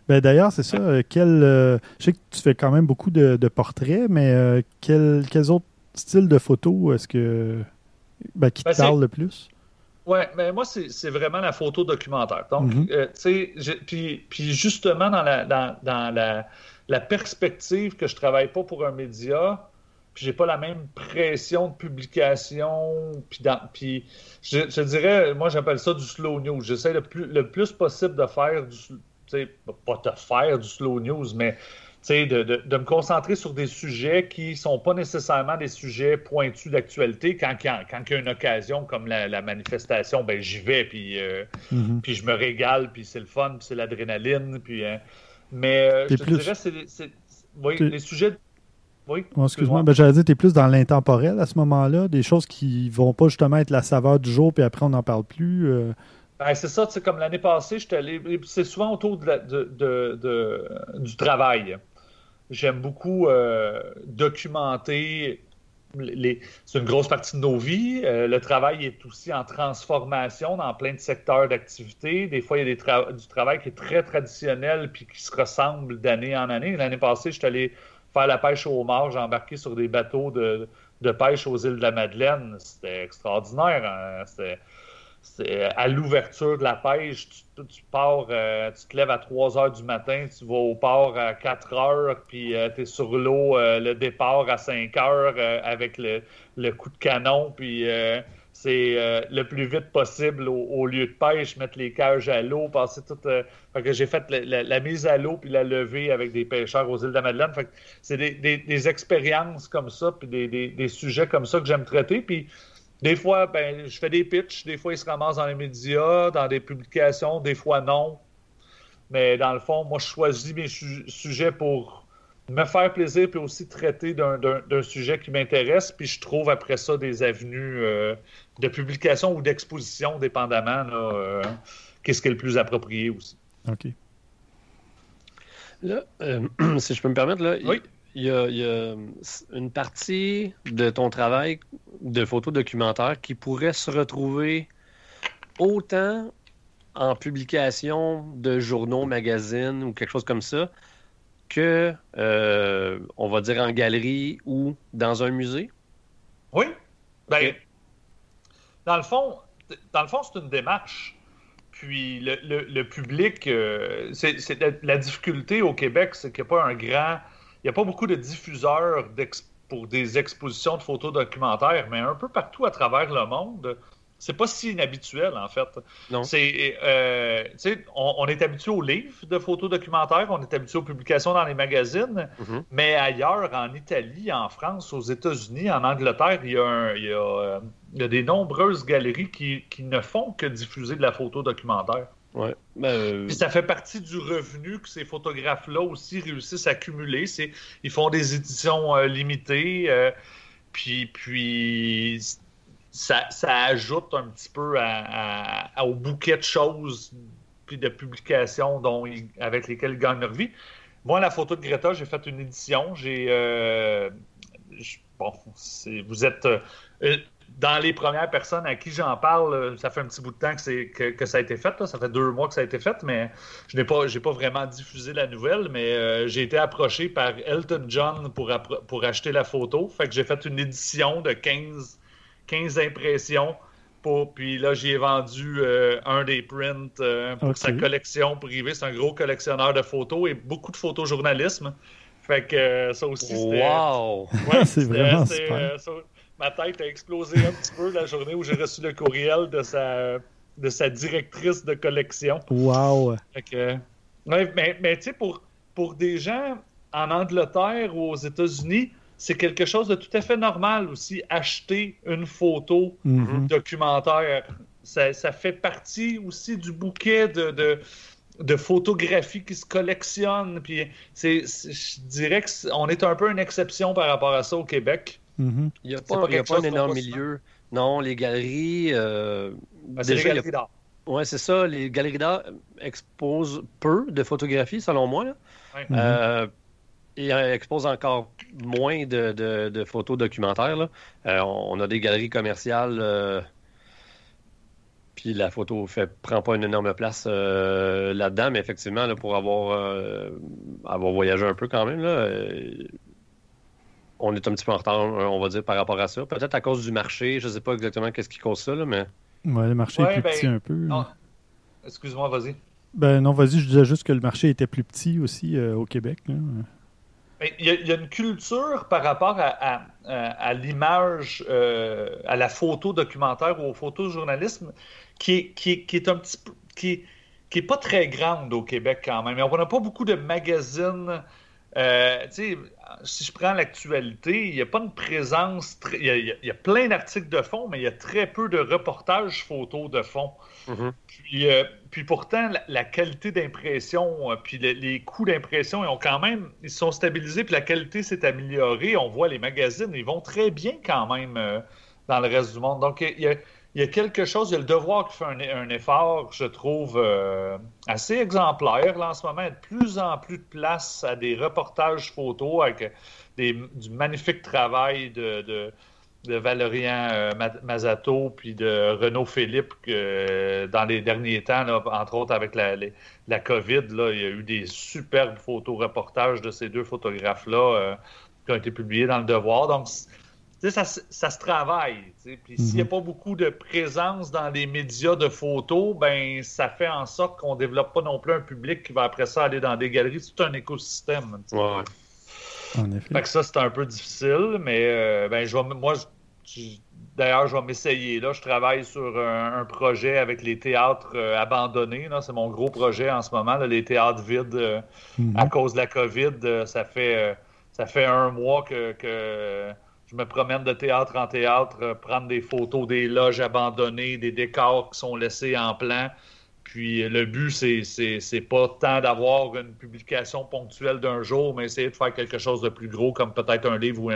Speaker 1: Ben, d'ailleurs, c'est ça. Euh, quel, euh, je sais que tu fais quand même beaucoup de, portraits, mais euh, quels autres styles de photos est-ce que ben, qui te ben, parlent le plus?
Speaker 3: mais moi, c'est vraiment la photo documentaire. Donc, mhm. puis, justement, dans la, la perspective que je travaille pas pour un média, puis j'ai pas la même pression de publication, puis, dans, je, dirais, moi j'appelle ça du slow news. J'essaie le plus, possible de faire du, pas de faire du slow news, mais de, de, de, me concentrer sur des sujets qui sont pas nécessairement des sujets pointus d'actualité. Quand, quand, il y a une occasion comme la, manifestation, ben j'y vais, puis, euh, mm-hmm. puis je me régale, puis c'est le fun, puis c'est l'adrénaline, puis... Hein. Mais euh, je dirais, c'est... les sujets oui. Excuse-moi,
Speaker 1: ben, j'allais dire, tu es plus dans l'intemporel à ce moment-là, des choses qui vont pas justement être la saveur du jour, puis après on n'en parle plus. Euh.
Speaker 3: Ben, c'est ça, c'est ça, comme l'année passée, c'est souvent autour de de, du travail. J'aime beaucoup euh, documenter. Les... C'est une grosse partie de nos vies. Euh, le travail est aussi en transformation dans plein de secteurs d'activité. Des fois, il y a des du travail qui est très traditionnel puis qui se ressemble d'année en année. L'année passée, je suis allé faire la pêche aux j'ai embarquer sur des bateaux de, pêche aux îles de la Madeleine. C'était extraordinaire. Hein. à l'ouverture de la pêche, tu, pars, euh, tu te lèves à 3 heures du matin, tu vas au port à 4 heures, puis euh, tu es sur l'eau euh, le départ à 5 heures avec le, le, coup de canon, puis c'est euh, le plus vite possible au, lieu de pêche, mettre les cages à l'eau, passer tout... Euh, que j'ai fait la, mise à l'eau puis la levée avec des pêcheurs aux îles de la Madeleine. Fait c'est des, des, expériences comme ça, puis des, des, des sujets comme ça que j'aime traiter. Puis des fois, ben, je fais des pitchs, des fois ils se ramassent dans les médias, dans des publications, des fois non. Mais dans le fond, moi, je choisis mes sujets pour me faire plaisir, puis aussi traiter d'un sujet qui m'intéresse, puis je trouve après ça des avenues euh, de publication ou d'exposition, dépendamment, euh, qu'est-ce qui est le plus approprié aussi. OK. Là, euh,
Speaker 2: si je peux me permettre, là, il, y a, il, y a, une partie de ton travail de photo documentaire qui pourrait se retrouver autant en publication de journaux, magazines ou quelque chose comme ça, euh, on va dire, en galerie ou dans un musée?
Speaker 3: Oui. Ben, Dans le fond, dans le fond, c'est une démarche. Puis le, public, euh, c'est, la, difficulté au Québec, c'est qu'il n'y a pas un grand, il n'y a pas beaucoup de diffuseurs pour des expositions de photos documentaires, mais un peu partout à travers le monde, c'est pas si inhabituel, en fait. Non. C'est, euh, on, on, est habitué aux livres de photos documentaires, on est habitué aux publications dans les magazines, mm-hmm. mais ailleurs, en Italie, en France, aux États-Unis, en Angleterre, il y a, euh, des nombreuses galeries qui, ne font que diffuser de la photo documentaire. Ouais. Ben, euh, puis ça fait partie du revenu que ces photographes-là aussi réussissent à cumuler. C'est, ils font des éditions limitées. Puis, puis ça, ajoute un petit peu au bouquet de choses puis de publications dont avec lesquelles ils gagnent leur vie. Moi, la photo de Greta, j'ai fait une édition. J'ai euh, bon, vous êtes euh, euh, dans les premières personnes à qui j'en parle. Ça fait un petit bout de temps que, que ça a été fait. Ça fait deux mois que ça a été fait, mais je n'ai pas, pas vraiment diffusé la nouvelle. Mais j'ai été approché par Elton John pour, pour acheter la photo. Fait que j'ai fait une édition de 15 15 impressions. Pour, puis là, j'ai vendu euh, un des prints euh, pour sa collection privée. C'est un gros collectionneur de photos et beaucoup de photojournalisme. Fait que euh, ça aussi, c'était... Wow! c'est vraiment ma tête a explosé un petit peu la journée où j'ai reçu le courriel de sa, de sa directrice de collection.
Speaker 1: Wow!
Speaker 3: mais, tu sais, pour, pour des gens en Angleterre ou aux États-Unis, c'est quelque chose de tout à fait normal aussi, acheter une photo mhm. documentaire. Ça, fait partie aussi du bouquet de, de, photographies qui se collectionnent. Puis c'est, je dirais qu'on est un peu une exception par rapport à ça au Québec. Mhm. Il n'y a pas, un énorme
Speaker 2: milieu. Non, les galeries. Euh, ben, les galeries d'art. Oui, c'est ça. Les galeries d'art exposent peu de photographies, selon moi. Là. Euh, mhm. Il expose encore moins de, photos documentaires. Euh, on a des galeries commerciales, euh, puis la photo fait prend pas une énorme place euh, là-dedans, mais effectivement, pour avoir, voyagé un peu quand même, on est un petit peu en retard, on va dire, par rapport à ça. Peut-être à cause du marché, je sais pas exactement qu'est-ce qui cause ça, mais...
Speaker 1: Oui, le marché est plus ben, petit un peu.
Speaker 3: Excuse-moi, vas-y.
Speaker 1: Ben non, vas-y, je disais juste que le marché était plus petit aussi au Québec.
Speaker 3: Ben, il y, a, une culture par rapport à, l'image, euh, à la photo documentaire ou au photojournalisme qui est, qui, un petit Qui pas très grande au Québec quand même. on n'a pas beaucoup de magazines. Euh, si je prends l'actualité, il n'y a pas une présence. Il y, a plein d'articles de fond, mais il y a très peu de reportages photos de fond. Mm-hmm. Puis. Euh, puis pourtant, la, qualité d'impression, euh, puis les coûts d'impression, ils ont quand même, ils sont stabilisés, puis la qualité s'est améliorée. On voit les magazines, ils vont très bien quand même euh, dans le reste du monde. Donc, il y, a, quelque chose, il y a le devoir qui fait un, effort, je trouve, euh, assez exemplaire là, en ce moment. Il y a de plus en plus de place à des reportages photos avec des, du magnifique travail de de Valérian euh, Mazato puis de Renaud Philippe que euh, dans les derniers temps, entre autres avec la, la COVID, là, il y a eu des superbes reportages de ces deux photographes-là euh, qui ont été publiés dans Le Devoir. Donc, ça, ça, se travaille. Puis s'il n'y a mhm. pas beaucoup de présence dans les médias de photos, ben ça fait en sorte qu'on ne développe pas non plus un public qui va après ça aller dans des galeries. C'est un écosystème que ça, c'est un peu difficile, mais euh, ben, je moi, d'ailleurs, je vais m'essayer. Là, je travaille sur un, projet avec les théâtres euh, abandonnés. C'est mon gros projet en ce moment, les théâtres vides euh, mm-hmm. à cause de la COVID. ça, fait, ça fait un mois que, je me promène de théâtre en théâtre, prendre des photos des loges abandonnées, des décors qui sont laissés en plan. Puis euh, le but, c'est pas tant d'avoir une publication ponctuelle d'un jour, mais essayer de faire quelque chose de plus gros, comme peut-être un livre ou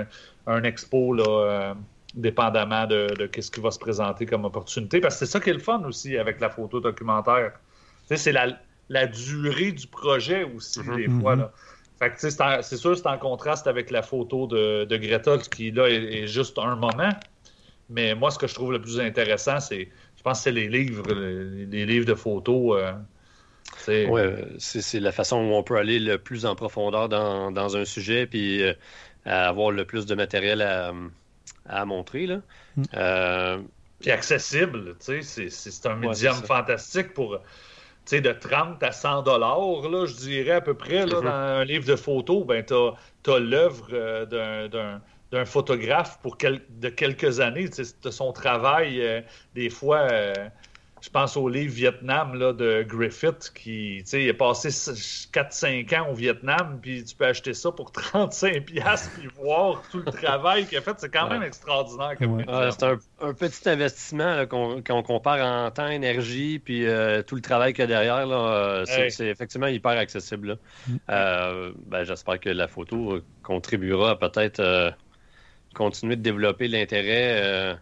Speaker 3: un, expo, euh, dépendamment de, ce qui va se présenter comme opportunité. Parce que c'est ça qui est le fun aussi avec la photo documentaire. C'est la, la, durée du projet aussi, mm-hmm. des fois. Mm-hmm. Là. Fait que, c'est sûr, c'est en contraste avec la photo de, de Greta, qui là est juste un moment. Mais moi, ce que je trouve le plus intéressant, c'est pense c'est les livres, les, livres de photos. Euh, euh,
Speaker 2: c'est... la façon où on peut aller le plus en profondeur
Speaker 3: dans,
Speaker 2: un sujet, puis euh, avoir le plus de matériel à, montrer. Là.
Speaker 3: Mm. Puis accessible, tu sais, c'est un médium fantastique pour de 30 à 100 dollars, je dirais à peu près, dans un livre de photos, ben, tu as, l'œuvre d'un d'un photographe pour de quelques années. De son travail, euh, des fois, euh, je pense au livre Vietnam là, de Griffith, qui il a passé 4-5 ans au Vietnam, puis tu peux acheter ça pour 35$, puis voir tout le travail qu'il a fait. C'est quand même extraordinaire. Ah,
Speaker 2: c'est un, petit investissement qu'on compare en temps, énergie, puis euh, tout le travail qu'il y a derrière. C'est effectivement hyper accessible. Mm. Ben, j'espère que la photo contribuera peut-être continuer de développer l'intérêt euh,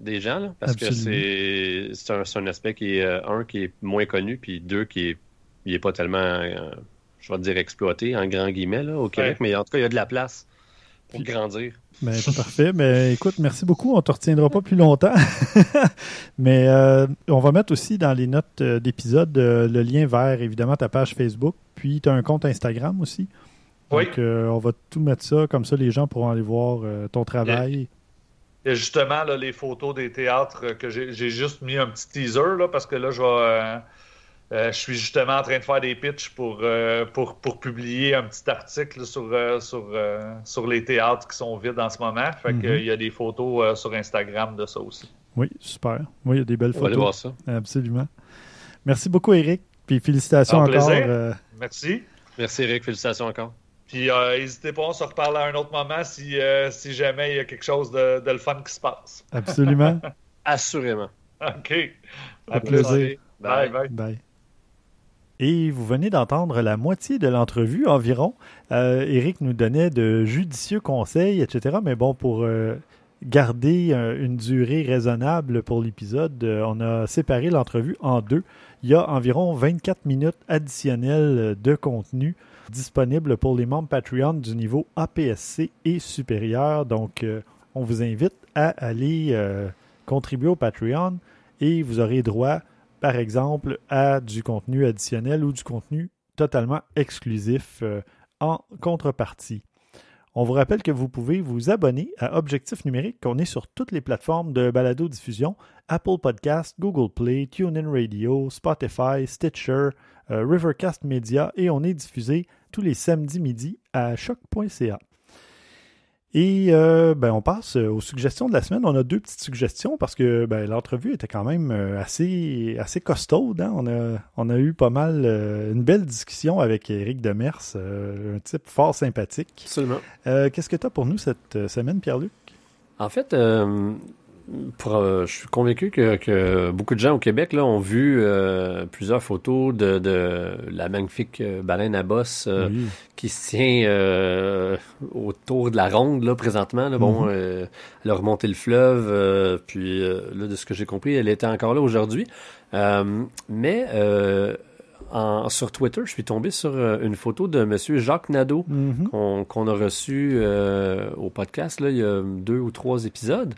Speaker 2: des gens, parce que c'est un, aspect qui est, euh, un, qui est moins connu, puis deux, qui est, il est pas tellement, euh, je vais dire, exploité, en grand guillemets, là, au Québec, mais en tout cas, il y a de la place pour grandir.
Speaker 1: Ben, parfait. Mais ben, écoute, merci beaucoup. On te retiendra pas plus longtemps. Mais on va mettre aussi dans les notes d'épisode le lien vers évidemment ta page Facebook. Puis tu as un compte Instagram aussi. Euh, on va tout mettre ça, comme ça les gens pourront aller voir euh, ton travail.
Speaker 3: Et justement, les photos des théâtres euh, que j'ai juste mis un petit teaser, là, parce que là, je suis justement en train de faire des pitches pour, pour, pour, publier un petit article sur, sur, sur les théâtres qui sont vides en ce moment. Fait mhm. Il y a des photos sur Instagram de ça aussi.
Speaker 1: Oui, super. Oui, il y a des belles On photos. Va voir ça. Absolument. Merci beaucoup, Eric. Puis félicitations En encore.
Speaker 3: Merci. Merci, Eric. Félicitations encore. Puis euh, n'hésitez pas, on se reparle à un autre moment si, euh, si jamais il y a quelque chose de, le fun qui se passe.
Speaker 1: Absolument.
Speaker 3: Assurément. OK.
Speaker 1: À plaisir. Bye. bye. Bye. Et vous venez d'entendre la moitié de l'entrevue environ. Euh, Eric nous donnait de judicieux conseils, etc. Mais bon, pour euh, garder une durée raisonnable pour l'épisode, on a séparé l'entrevue en deux. Il y a environ 24 minutes additionnelles de contenu disponible pour les membres Patreon du niveau APSC et supérieur. Donc, euh, on vous invite à aller euh, contribuer au Patreon et vous aurez droit, par exemple, à du contenu additionnel ou du contenu totalement exclusif euh, en contrepartie. On vous rappelle que vous pouvez vous abonner à Objectif numérique, qu'on est sur toutes les plateformes de balado-diffusion, Apple Podcast, Google Play, TuneIn Radio, Spotify, Stitcher, euh, Rivercast Media, et on est diffusé tous les samedis midi à choc.ca. Et euh, ben, on passe euh, aux suggestions de la semaine. On a deux petites suggestions parce que ben, l'entrevue était quand même euh, assez, assez costaude. Hein. On, a, on a eu pas mal une belle discussion avec Eric Demers, un type fort sympathique. Absolument. Qu'est-ce que tu as pour nous cette semaine, Pierre-Luc?
Speaker 2: En fait, euh, je suis convaincu que, beaucoup de gens au Québec là, ont vu euh, plusieurs photos de, la magnifique euh, baleine à bosse qui se tient autour de la ronde là, présentement. Bon, mhm. elle a remonté le fleuve, puis là, de ce que j'ai compris, elle était encore là aujourd'hui. mais sur Twitter, je suis tombé sur une photo de M. Jacques Nadeau mhm. qu'on a reçu au podcast là, il y a deux ou trois épisodes.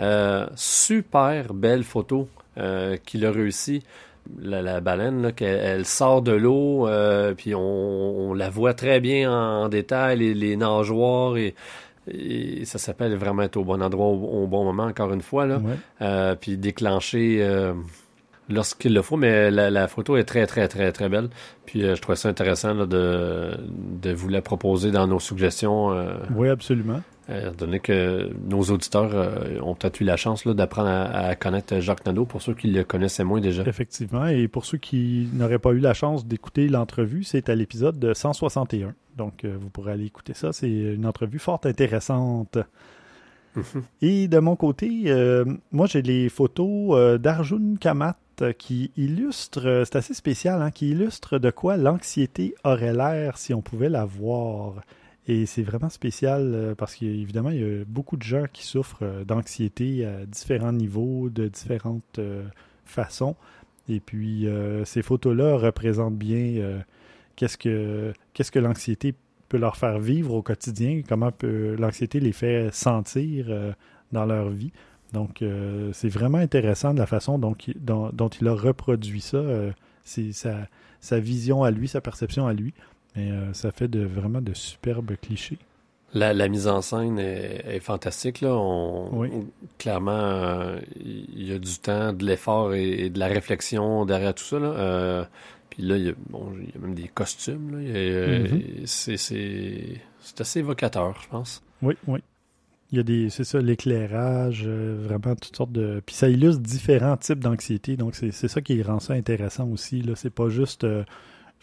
Speaker 2: Euh, super belle photo euh, qu'il a réussi. La, baleine, là, elle, sort de l'eau, euh, puis on, la voit très bien en, détail, les, nageoires, et, ça s'appelle vraiment être au bon endroit au, bon moment, encore une fois, là. puis déclencher lorsqu'il le faut, mais la, photo est très, très, très, très belle. Puis je trouvais ça intéressant de, de vous la proposer dans nos suggestions. Oui, absolument. Euh, étant que nos auditeurs euh, ont peut-être eu la chance d'apprendre à, connaître Jacques Nadeau, pour ceux qui le connaissaient moins déjà.
Speaker 1: Effectivement, et pour ceux qui n'auraient pas eu la chance d'écouter l'entrevue, c'est à l'épisode 161. Donc, euh, vous pourrez aller écouter ça. C'est une entrevue fort intéressante. Mhm. Et de mon côté, moi j'ai les photos d'Arjun Kamat qui illustrent, c'est assez spécial, hein, qui illustre de quoi l'anxiété aurait l'air si on pouvait la voir. Et c'est vraiment spécial euh, parce qu'évidemment, il y a beaucoup de gens qui souffrent euh, d'anxiété à différents niveaux, de différentes euh, façons. Et puis, ces photos-là représentent bien qu'est-ce que, quest que l'anxiété peut leur faire vivre au quotidien, comment peut l'anxiété les fait sentir dans leur vie. Donc, c'est vraiment intéressant de la façon dont, il a reproduit ça, sa, vision à lui, sa perception à lui. Mais euh, ça fait de, vraiment de superbes clichés.
Speaker 2: La, mise en scène est, fantastique. Là. On, Clairement, il y a du temps, de l'effort et, de la réflexion derrière tout ça. Euh, puis là, il y, a même des costumes. Mm-hmm. C'est assez évocateur, je pense.
Speaker 1: Oui, oui. Il y a des, c'est ça, l'éclairage, euh, vraiment toutes sortes de. Puis ça illustre différents types d'anxiété. Donc c'est ça qui rend ça intéressant aussi. Là, c'est pas juste,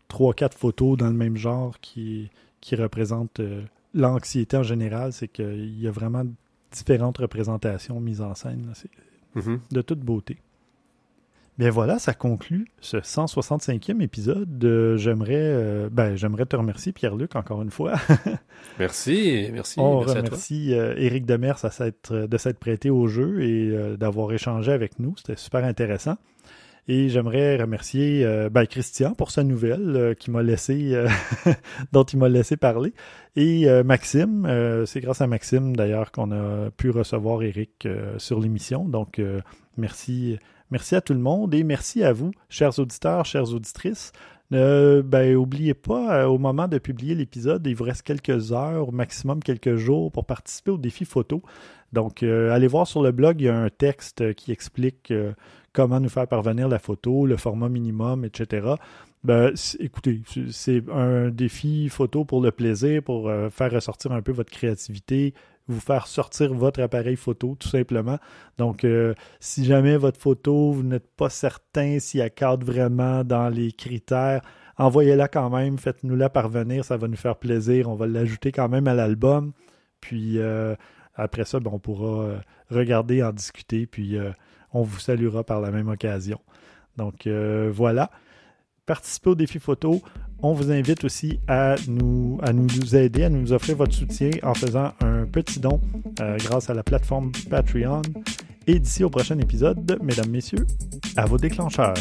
Speaker 1: trois, quatre photos dans le même genre qui, qui représentent euh, l'anxiété en général. C'est qu'il y a vraiment différentes représentations mises en scène. Mm-hmm. de toute beauté. Bien voilà, ça conclut ce 165e épisode. j'aimerais, euh, ben, j'aimerais te remercier, Pierre-Luc, encore une fois.
Speaker 2: merci, merci. On merci remercie
Speaker 1: euh, Éric Demers de s'être prêté au jeu et d'avoir échangé avec nous. C'était super intéressant. Et j'aimerais remercier euh, ben, Christian pour sa nouvelle euh, qui m'a laissé, euh, dont il m'a laissé parler. Et Maxime, c'est grâce à Maxime d'ailleurs qu'on a pu recevoir Eric sur l'émission. Donc merci, merci à tout le monde et merci à vous, chers auditeurs, chères auditrices. ben, oubliez pas, au moment de publier l'épisode, il vous reste quelques heures, au maximum quelques jours pour participer au défi photo. Donc, allez voir sur le blog, il y a un texte qui explique comment nous faire parvenir la photo, le format minimum, etc. Ben, écoutez, c'est un défi photo pour le plaisir, pour euh, faire ressortir un peu votre créativité, vous faire sortir votre appareil photo, tout simplement. Donc, euh, si jamais votre photo, vous n'êtes pas certain si elle cadre vraiment dans les critères, envoyez-la quand même, faites-nous-la parvenir, ça va nous faire plaisir. On va l'ajouter quand même à l'album. Puis euh, après ça, ben, on pourra regarder, en discuter, puis on vous saluera par la même occasion. Donc euh, voilà. Participez au défi photo. On vous invite aussi à nous, à nous aider, à nous offrir votre soutien en faisant un petit don euh, grâce à la plateforme Patreon. Et d'ici au prochain épisode, mesdames, messieurs, à vos déclencheurs.